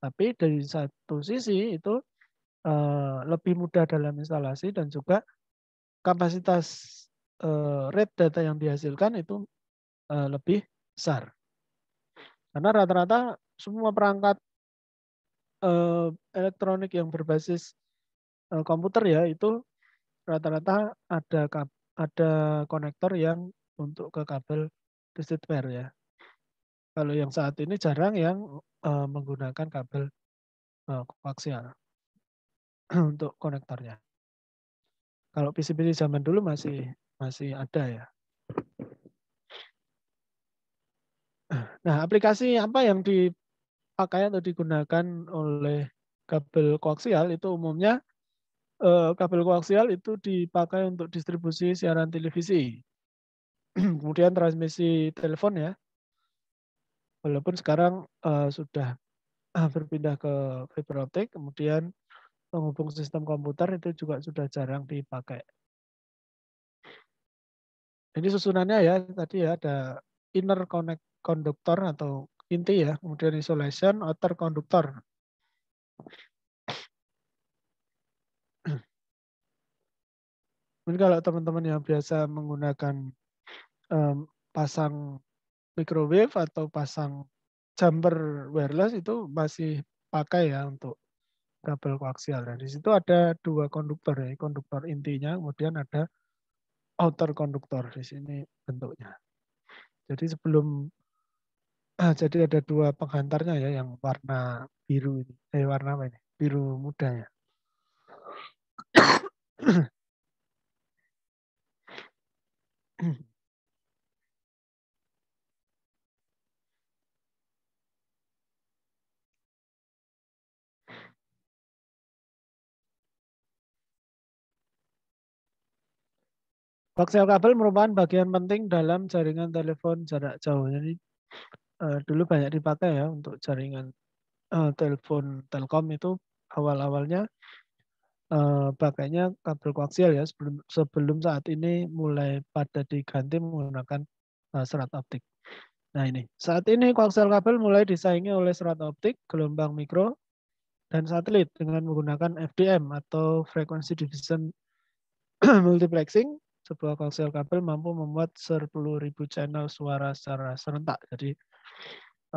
Tapi dari satu sisi itu uh, lebih mudah dalam instalasi dan juga kapasitas uh, rate data yang dihasilkan itu uh, lebih besar. Karena rata-rata semua perangkat uh, elektronik yang berbasis uh, komputer ya itu rata-rata ada ada konektor yang untuk ke kabel twisted pair ya. Kalau yang saat ini jarang yang uh, menggunakan kabel uh, (clears throat) untuk konektornya. Kalau PC-PC zaman dulu masih masih ada ya. Nah, aplikasi apa yang dipakai atau digunakan oleh kabel koaksial itu umumnya eh, kabel koaksial itu dipakai untuk distribusi siaran televisi. (clears throat) Kemudian transmisi telepon ya. Walaupun sekarang eh, sudah (clears throat) berpindah ke fiber optik, kemudian penghubung sistem komputer itu juga sudah jarang dipakai. Ini susunannya ya, tadi ya ada inner connect conductor atau inti ya, kemudian isolation, outer conductor. Mungkin kalau teman-teman yang biasa menggunakan um, pasang microwave atau pasang jumper wireless itu masih pakai ya untuk kabel koaksial. Nah, di situ ada dua konduktor ya, konduktor intinya, kemudian ada outer konduktor di sini bentuknya. Jadi sebelum eh, jadi ada dua penghantarnya ya yang warna biru ini. Eh warna apa ini? Biru muda ya. Hmm. Koaksial kabel merupakan bagian penting dalam jaringan telepon jarak jauh. Jadi uh, dulu banyak dipakai ya untuk jaringan uh, telepon Telkom itu awal-awalnya uh, pakainya kabel koaksial ya sebelum sebelum saat ini mulai pada diganti menggunakan uh, serat optik. Nah ini, saat ini koaksial kabel mulai disaingi oleh serat optik, gelombang mikro, dan satelit dengan menggunakan FDM atau Frequency Division (clears throat) Multiplexing sebuah koaksial kabel mampu membuat 10.000 channel suara secara serentak. Jadi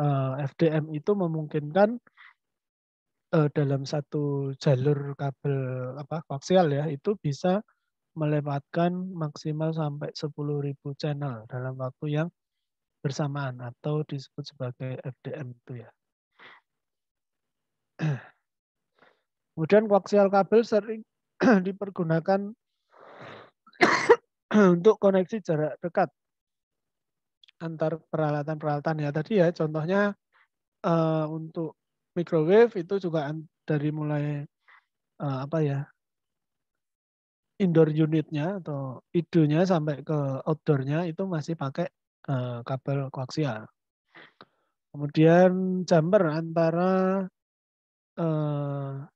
eh, FDM itu memungkinkan eh, dalam satu jalur kabel apa koaksial ya itu bisa melewatkan maksimal sampai 10.000 channel dalam waktu yang bersamaan atau disebut sebagai FDM itu ya. Kemudian koaksial kabel sering (clears throat) dipergunakan (coughs) (clears throat) untuk koneksi jarak dekat antar peralatan-peralatan ya tadi ya contohnya uh, untuk microwave itu juga dari mulai uh, apa ya indoor unitnya atau idunya sampai ke outdoornya itu masih pakai uh, kabel koaksial. Kemudian jumper antara uh,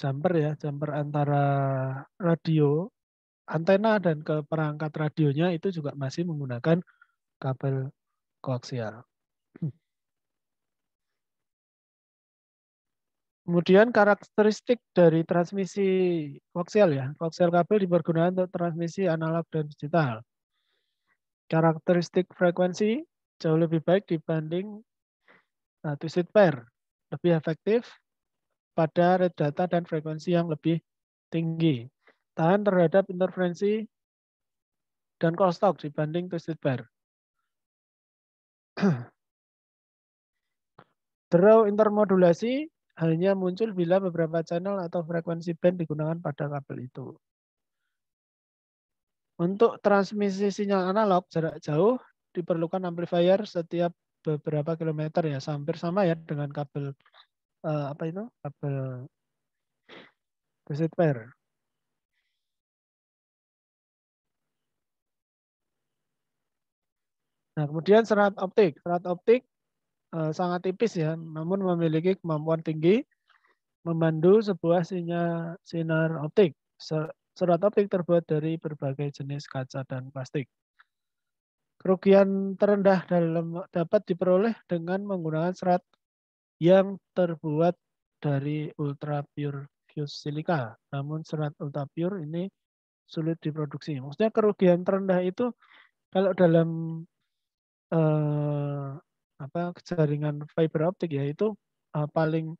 jumper ya, jumper antara radio antena dan ke perangkat radionya itu juga masih menggunakan kabel koaksial. Kemudian karakteristik dari transmisi koaksial ya. Koaksial kabel dipergunakan untuk transmisi analog dan digital. Karakteristik frekuensi jauh lebih baik dibanding uh, eh, twisted pair. Lebih efektif pada red data dan frekuensi yang lebih tinggi tahan terhadap interferensi dan kostok dibanding twisted bar. (clears throat) Draw intermodulasi hanya muncul bila beberapa channel atau frekuensi band digunakan pada kabel itu. Untuk transmisi sinyal analog jarak jauh diperlukan amplifier setiap beberapa kilometer ya, hampir sama ya dengan kabel uh, apa itu? kabel twisted pair. Nah, kemudian serat optik. Serat optik eh, sangat tipis ya, namun memiliki kemampuan tinggi memandu sebuah sinyal sinar optik. Serat optik terbuat dari berbagai jenis kaca dan plastik. Kerugian terendah dalam dapat diperoleh dengan menggunakan serat yang terbuat dari ultra pure fused silika. Namun serat ultra pure ini sulit diproduksi. Maksudnya kerugian terendah itu kalau dalam eh, apa jaringan fiber optik ya itu eh, paling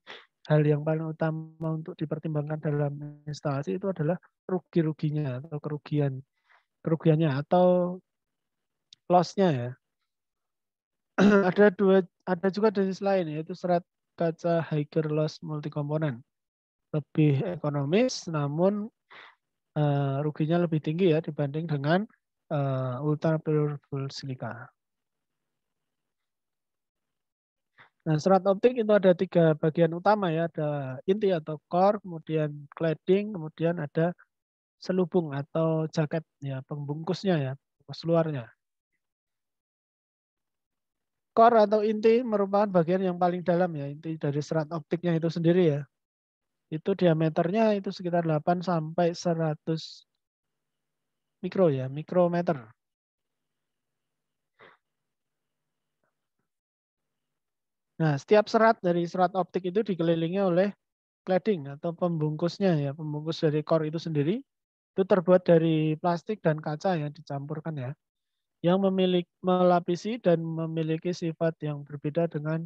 hal yang paling utama untuk dipertimbangkan dalam instalasi itu adalah rugi-ruginya atau kerugian kerugiannya atau lossnya ya. (clears throat) ada dua ada juga jenis lain yaitu serat kaca higher loss multikomponen. Lebih ekonomis namun uh, ruginya lebih tinggi ya dibanding dengan uh, ultra pure silika. Nah, serat optik itu ada tiga bagian utama ya, ada inti atau core, kemudian cladding, kemudian ada selubung atau jaket ya, pembungkusnya ya, pembungkus luarnya. Core atau inti merupakan bagian yang paling dalam ya, inti dari serat optiknya itu sendiri ya. Itu diameternya itu sekitar 8 sampai 100 mikro ya, mikrometer. Nah, setiap serat dari serat optik itu dikelilingi oleh cladding atau pembungkusnya ya, pembungkus dari core itu sendiri itu terbuat dari plastik dan kaca yang dicampurkan ya. Yang memiliki melapisi dan memiliki sifat yang berbeda dengan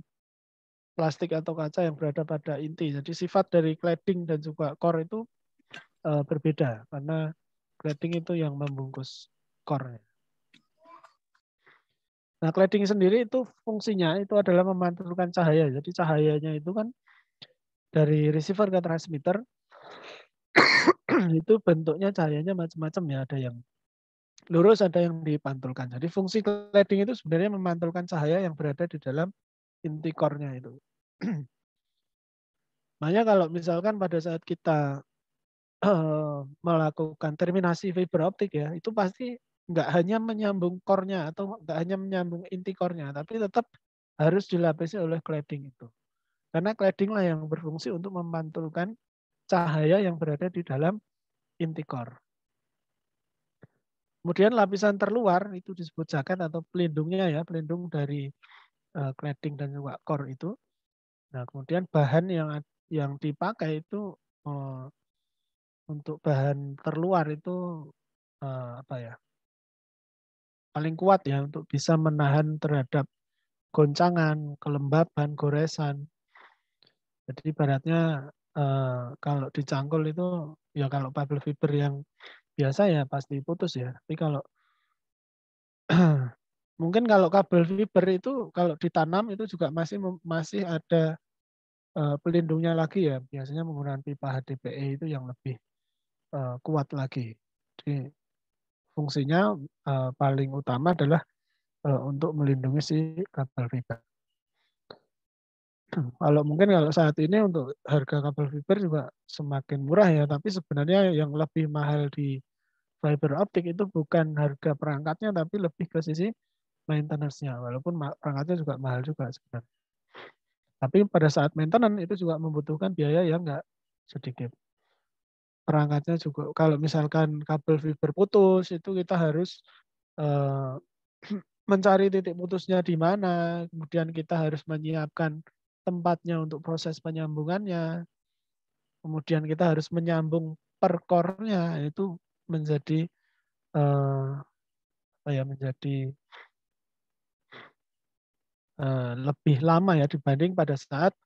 plastik atau kaca yang berada pada inti. Jadi sifat dari cladding dan juga core itu eh, berbeda karena cladding itu yang membungkus core. -nya. Nah, cladding sendiri itu fungsinya itu adalah memantulkan cahaya. Jadi cahayanya itu kan dari receiver ke transmitter (coughs) itu bentuknya cahayanya macam-macam ya. Ada yang lurus, ada yang dipantulkan. Jadi fungsi cladding itu sebenarnya memantulkan cahaya yang berada di dalam inti core-nya itu. (coughs) Makanya kalau misalkan pada saat kita eh, melakukan terminasi fiber optik ya, itu pasti nggak hanya menyambung core-nya atau nggak hanya menyambung inti core-nya, tapi tetap harus dilapisi oleh cladding itu. Karena cladding lah yang berfungsi untuk memantulkan cahaya yang berada di dalam inti core. Kemudian lapisan terluar itu disebut jaket atau pelindungnya ya, pelindung dari uh, cladding dan juga core itu. Nah, kemudian bahan yang yang dipakai itu eh, untuk bahan terluar itu eh, apa ya? paling kuat ya untuk bisa menahan terhadap goncangan, kelembaban, goresan. Jadi ibaratnya eh, kalau dicangkul itu ya kalau pabel fiber yang biasa ya pasti putus ya. Tapi kalau (clears throat) mungkin kalau kabel fiber itu kalau ditanam itu juga masih masih ada eh, pelindungnya lagi ya. Biasanya menggunakan pipa HDPE itu yang lebih eh, kuat lagi. Jadi fungsinya uh, paling utama adalah uh, untuk melindungi si kabel fiber. (clears throat) Kalau mungkin kalau saat ini untuk harga kabel fiber juga semakin murah ya, tapi sebenarnya yang lebih mahal di fiber optik itu bukan harga perangkatnya, tapi lebih ke sisi maintenance-nya. Walaupun perangkatnya juga mahal juga sebenarnya. Tapi pada saat maintenance itu juga membutuhkan biaya yang nggak sedikit perangkatnya juga kalau misalkan kabel fiber putus itu kita harus uh, (clears throat) mencari titik putusnya di mana kemudian kita harus menyiapkan tempatnya untuk proses penyambungannya kemudian kita harus menyambung perkornya itu menjadi uh, ya menjadi uh, lebih lama ya dibanding pada saat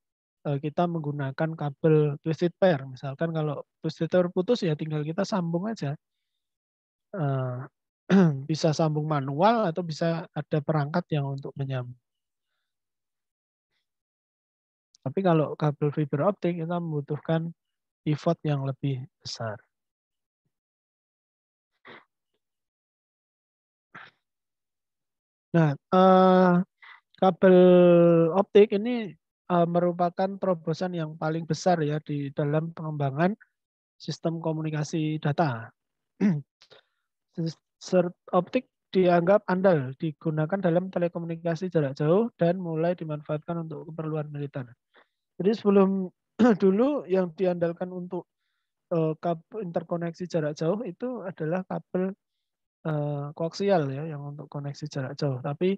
Eh, kita menggunakan kabel twisted pair. Misalkan kalau twisted pair putus ya tinggal kita sambung aja. Eh, (clears throat) bisa sambung manual atau bisa ada perangkat yang untuk menyambung. Tapi kalau kabel fiber optik kita membutuhkan pivot yang lebih besar. Nah, eh, kabel optik ini Eh, merupakan terobosan yang paling besar ya di dalam pengembangan sistem komunikasi data. (clears throat) Sert optik dianggap andal digunakan dalam telekomunikasi jarak jauh dan mulai dimanfaatkan untuk keperluan militer. Jadi sebelum (clears throat) dulu yang diandalkan untuk eh, kabel interkoneksi jarak jauh itu adalah kabel eh, koaksial ya yang untuk koneksi jarak jauh. Tapi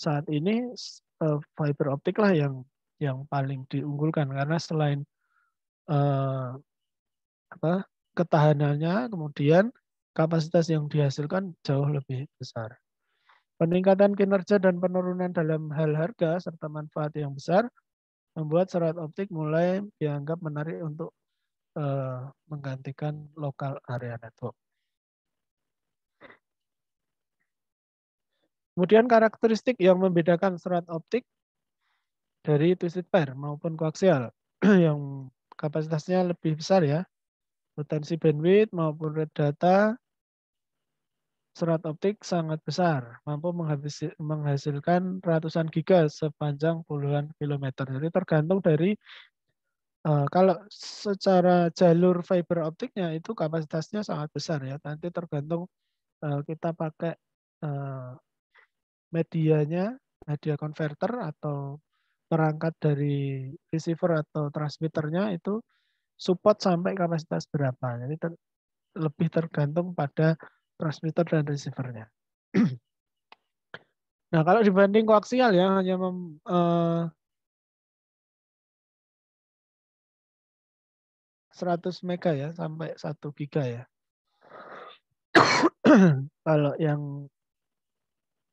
saat ini fiber optik lah yang yang paling diunggulkan karena selain eh, apa ketahanannya kemudian kapasitas yang dihasilkan jauh lebih besar. Peningkatan kinerja dan penurunan dalam hal harga serta manfaat yang besar membuat serat optik mulai dianggap menarik untuk eh, menggantikan lokal area network. Kemudian karakteristik yang membedakan serat optik dari twisted pair maupun koaksial (clears throat) yang kapasitasnya lebih besar ya. Potensi bandwidth maupun red data serat optik sangat besar, mampu menghasilkan ratusan giga sepanjang puluhan kilometer. Jadi tergantung dari Uh, kalau secara jalur fiber optiknya itu kapasitasnya sangat besar ya. Nanti tergantung uh, kita pakai uh, medianya, media konverter atau perangkat dari receiver atau transmitternya itu support sampai kapasitas berapa. Jadi ter, lebih tergantung pada transmitter dan receivernya. (clears throat) nah, kalau dibanding koaksial ya hanya mem, uh, eh, 100 mega ya sampai 1 giga ya. (clears throat) kalau yang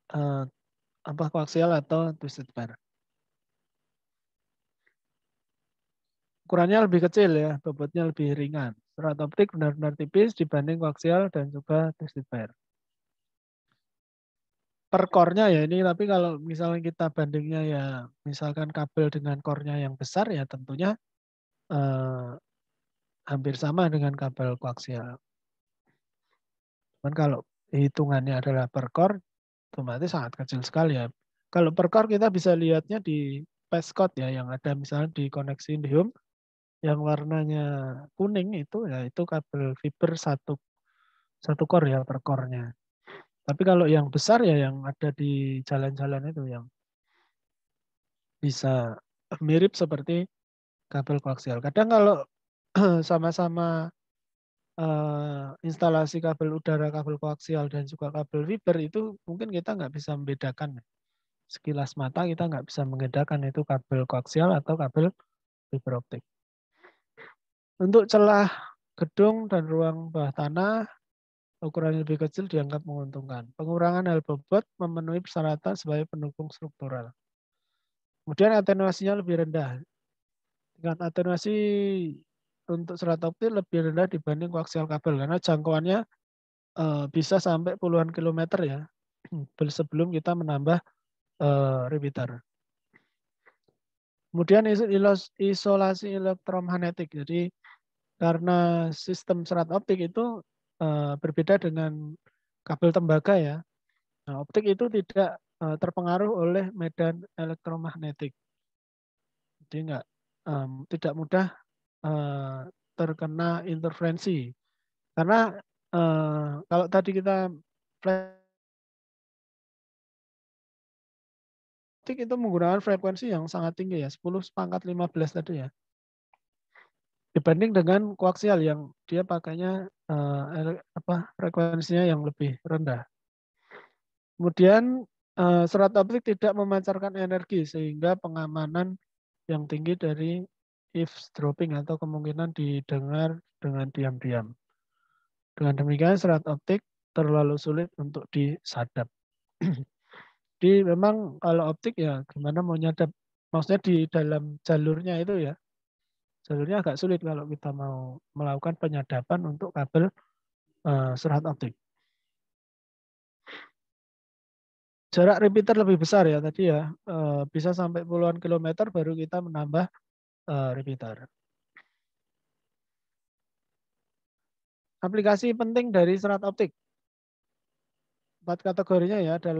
uh, apa koaksial atau twisted pair. ukurannya lebih kecil ya, bobotnya lebih ringan. Serat optik benar-benar tipis dibanding koaksial dan juga testifer. Perkornya ya ini, tapi kalau misalnya kita bandingnya ya, misalkan kabel dengan kornya yang besar ya tentunya eh, hampir sama dengan kabel koaksial. Cuman kalau hitungannya adalah per itu otomatis sangat kecil sekali ya. Kalau per core kita bisa lihatnya di passcode ya yang ada misalnya di koneksi indium yang warnanya kuning itu ya itu kabel fiber satu satu core ya per kornya. Tapi kalau yang besar ya yang ada di jalan-jalan itu yang bisa mirip seperti kabel koaksial. Kadang kalau (clears throat) sama-sama eh, instalasi kabel udara, kabel koaksial dan juga kabel fiber itu mungkin kita nggak bisa membedakan. Sekilas mata kita nggak bisa membedakan itu kabel koaksial atau kabel fiber optik. Untuk celah gedung dan ruang bawah tanah, ukuran lebih kecil dianggap menguntungkan. Pengurangan hal bobot memenuhi persyaratan sebagai pendukung struktural. Kemudian atenuasinya lebih rendah. Dengan atenuasi untuk serat optik lebih rendah dibanding koaksial kabel karena jangkauannya eh, bisa sampai puluhan kilometer ya (clears throat) sebelum kita menambah e, repeater. Kemudian isolasi elektromagnetik. Jadi karena sistem serat optik itu eh, berbeda dengan kabel tembaga ya. Nah, optik itu tidak eh, terpengaruh oleh medan elektromagnetik. Jadi enggak, um, tidak mudah uh, terkena interferensi. Karena uh, kalau tadi kita optik itu menggunakan frekuensi yang sangat tinggi ya, 10 pangkat 15 tadi ya dibanding dengan koaksial yang dia pakainya uh, apa frekuensinya yang lebih rendah. Kemudian uh, serat optik tidak memancarkan energi sehingga pengamanan yang tinggi dari eavesdropping atau kemungkinan didengar dengan diam-diam. Dengan demikian serat optik terlalu sulit untuk disadap. (clears throat) Di memang kalau optik ya gimana mau nyadap? Maksudnya di dalam jalurnya itu ya Sebenarnya agak sulit kalau kita mau melakukan penyadapan untuk kabel eh, serat optik. Jarak repeater lebih besar ya tadi ya, eh, bisa sampai puluhan kilometer baru kita menambah eh, repeater. Aplikasi penting dari serat optik. Empat kategorinya ya, ada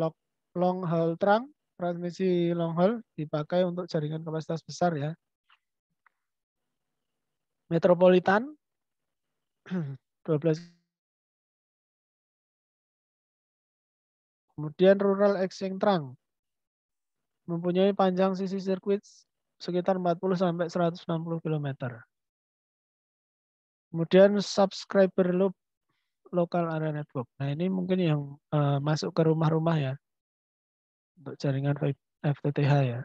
long haul trunk, transmisi long haul dipakai untuk jaringan kapasitas besar ya. Metropolitan 12 (clears throat) Kemudian Rural Exchange Trunk mempunyai panjang sisi sirkuit sekitar 40 sampai 160 km. Kemudian subscriber loop local area network. Nah, ini mungkin yang uh, masuk ke rumah-rumah ya untuk jaringan FTTH ya.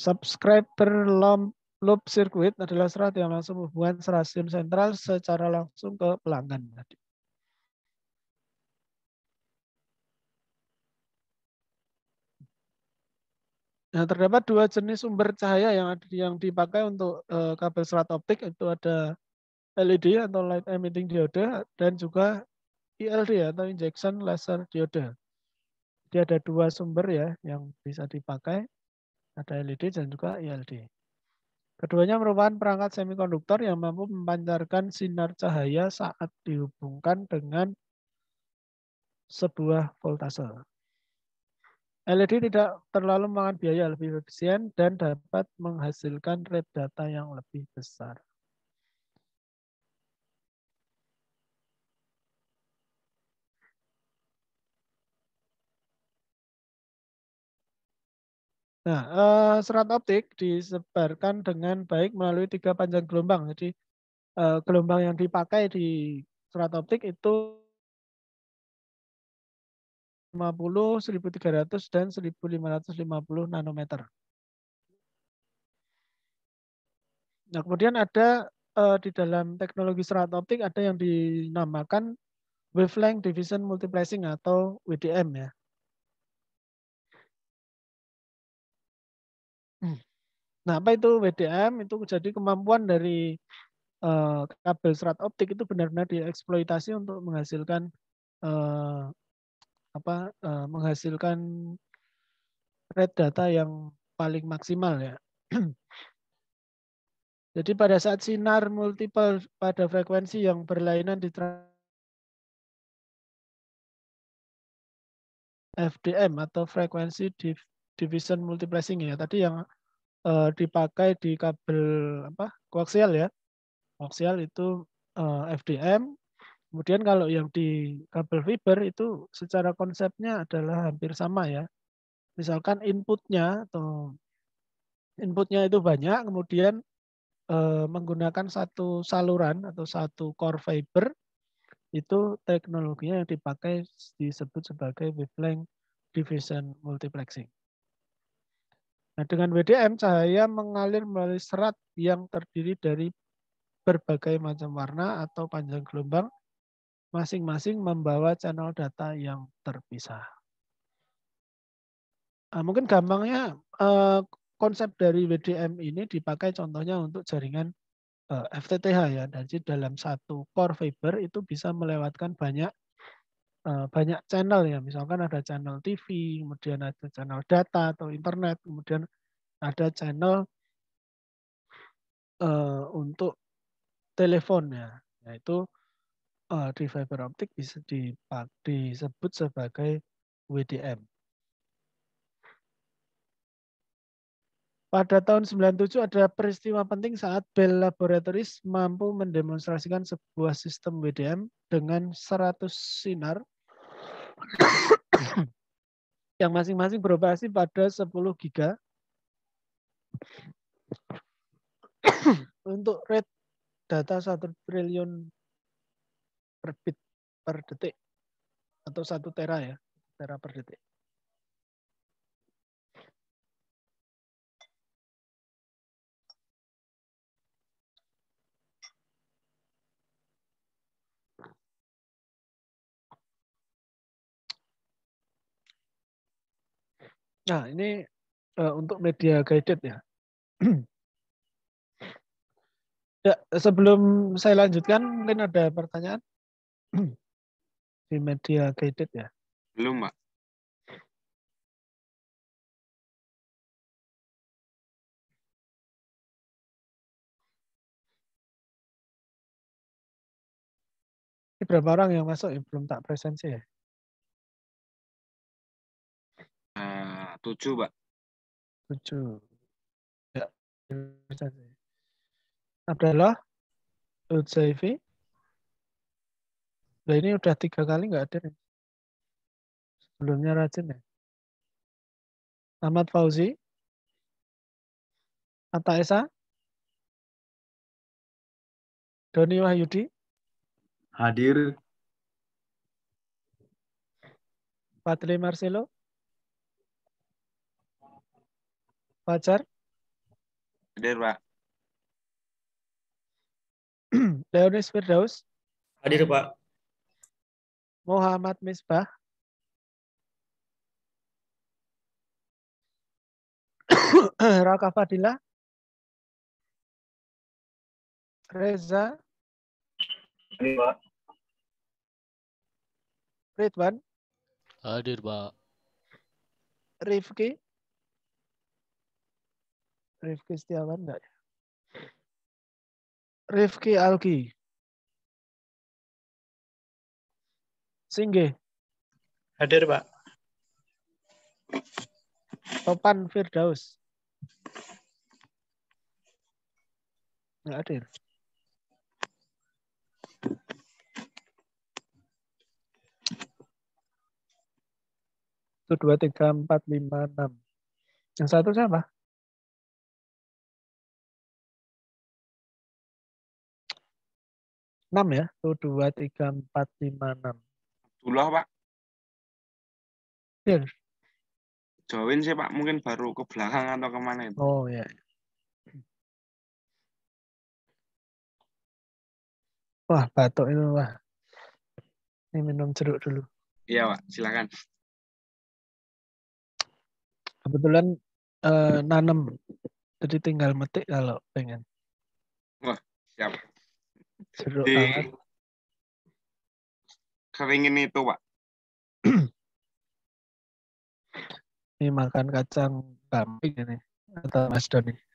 Subscriber loop, circuit adalah serat yang langsung serat stasiun sentral secara langsung ke pelanggan. Tadi. Nah, terdapat dua jenis sumber cahaya yang yang dipakai untuk uh, kabel serat optik itu ada LED atau light emitting diode dan juga ILD atau injection laser diode. Jadi ada dua sumber ya yang bisa dipakai. Ada LED dan juga ILD. Keduanya merupakan perangkat semikonduktor yang mampu memancarkan sinar cahaya saat dihubungkan dengan sebuah voltase. LED tidak terlalu memakan biaya lebih efisien dan dapat menghasilkan rate data yang lebih besar. Nah, uh, serat optik disebarkan dengan baik melalui tiga panjang gelombang. Jadi uh, gelombang yang dipakai di serat optik itu 50, 1300 dan 1550 nanometer. Nah, kemudian ada uh, di dalam teknologi serat optik ada yang dinamakan wavelength division multiplexing atau WDM ya. Nah, apa itu WDM? Itu jadi kemampuan dari uh, kabel serat optik itu benar-benar dieksploitasi untuk menghasilkan uh, apa uh, menghasilkan rate data yang paling maksimal ya. (clears throat) Jadi pada saat sinar multiple pada frekuensi yang berlainan di FDM atau frekuensi division multiplexing ya. Tadi yang uh, dipakai di kabel apa koaksial ya koaksial itu uh, eh, FDM kemudian kalau yang di kabel fiber itu secara konsepnya adalah hampir sama ya misalkan inputnya atau inputnya itu banyak kemudian uh, menggunakan satu saluran atau satu core fiber itu teknologinya yang dipakai disebut sebagai wavelength division multiplexing Nah, dengan WDM cahaya mengalir melalui serat yang terdiri dari berbagai macam warna atau panjang gelombang masing-masing membawa channel data yang terpisah. Nah, mungkin gampangnya eh, konsep dari WDM ini dipakai contohnya untuk jaringan eh, FTTH ya. Jadi dalam satu core fiber itu bisa melewatkan banyak Eh, banyak channel ya, misalkan ada channel TV, kemudian ada channel data atau internet, kemudian ada channel uh, untuk telepon ya, yaitu uh, di fiber optik bisa disebut sebagai WDM. Pada tahun 97 ada peristiwa penting saat Bell Laboratories mampu mendemonstrasikan sebuah sistem WDM dengan 100 sinar (coughs) yang masing-masing beroperasi pada 10 giga. (coughs) Untuk rate data 1 triliun per bit per detik atau 1 tera ya, tera per detik. Nah, ini uh, untuk media guided ya. (clears throat) ya, sebelum saya lanjutkan, mungkin ada pertanyaan (clears throat) di media guided ya? Belum, Pak. Ini berapa orang yang masuk Belum tak presensi ya? Uh, Tujuh, Pak. Tujuh. Ya. Abdullah, Utsaifi. Nah ini udah tiga kali nggak ada ya? nih. Sebelumnya rajin ya. Ahmad Fauzi. Atta Esa. Doni Wahyudi. Hadir. Patri Marcelo. Fajar? Hadir, Pak. (clears throat) Leonis Firdaus? Hadir, Pak. Muhammad Misbah? (clears throat) Raka Fadila? Reza? Hadir, Pak. Ridwan? Hadir, Pak. Rifki? Rifki Setiawan enggak ya? Rifki Alki. Singge. Hadir, Pak. Topan Firdaus. Enggak hadir. Satu, dua, tiga, empat, lima, enam. Yang satu siapa? 6 ya. 1, 2, 3, 4, 5, 6. Abdullah, Pak. Ya. Join sih, Pak. Mungkin baru ke belakang atau kemana itu. Oh, ya. Wah, batuk itu, Wah. Ini minum jeruk dulu. Iya, Pak. Silakan. Kebetulan eh, nanem. Jadi tinggal metik kalau pengen. Wah, siap. Seru di banget. Keringin itu, Pak. (clears throat) Ini makan kacang kambing ini atau Mas Doni. (laughs)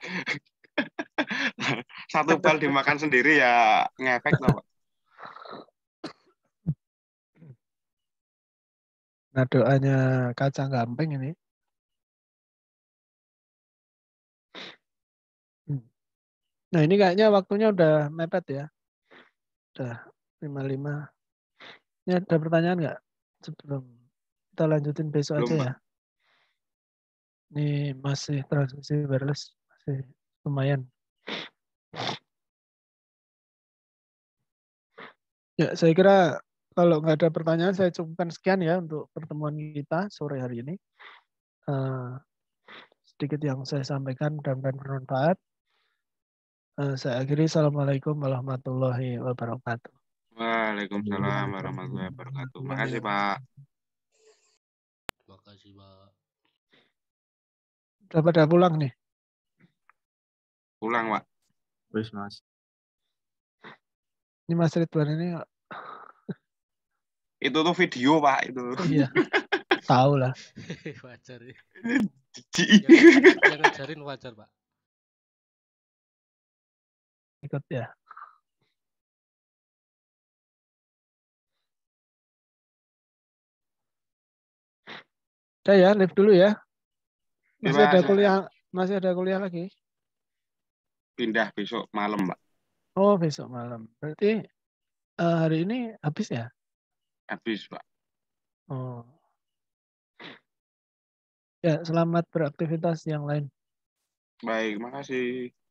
Satu bal dimakan sendiri ya ngefek loh, Pak. Nah, doanya kacang gamping ini. Hmm. Nah, ini kayaknya waktunya udah mepet ya. Udah 55. Ini ada pertanyaan nggak sebelum kita lanjutin besok Belum, aja ya? Ini masih transmisi wireless, masih lumayan. Ya, saya kira kalau nggak ada pertanyaan, saya cukupkan sekian ya untuk pertemuan kita sore hari ini. Uh, sedikit yang saya sampaikan mudah bermanfaat. Eh, saya akhiri. Assalamualaikum warahmatullahi wabarakatuh. Waalaikumsalam warahmatullahi wabarakatuh. Makasih Pak. Makasih Pak. Sudah pada pulang nih? Pulang Pak. Wis Mas. Ini Mas Ridwan ini itu tuh video Pak itu. Iya. Tahu lah. (laughs) wajar. Ya. Yang, jangan ngajarin wajar Pak ikut ya. Udah eh, ya, lift dulu ya. Masih ada kuliah, masih ada kuliah lagi? Pindah besok malam, Mbak. Oh, besok malam. Berarti uh, hari ini habis ya? Habis, Pak. Oh. Ya, selamat beraktivitas yang lain. Baik, makasih.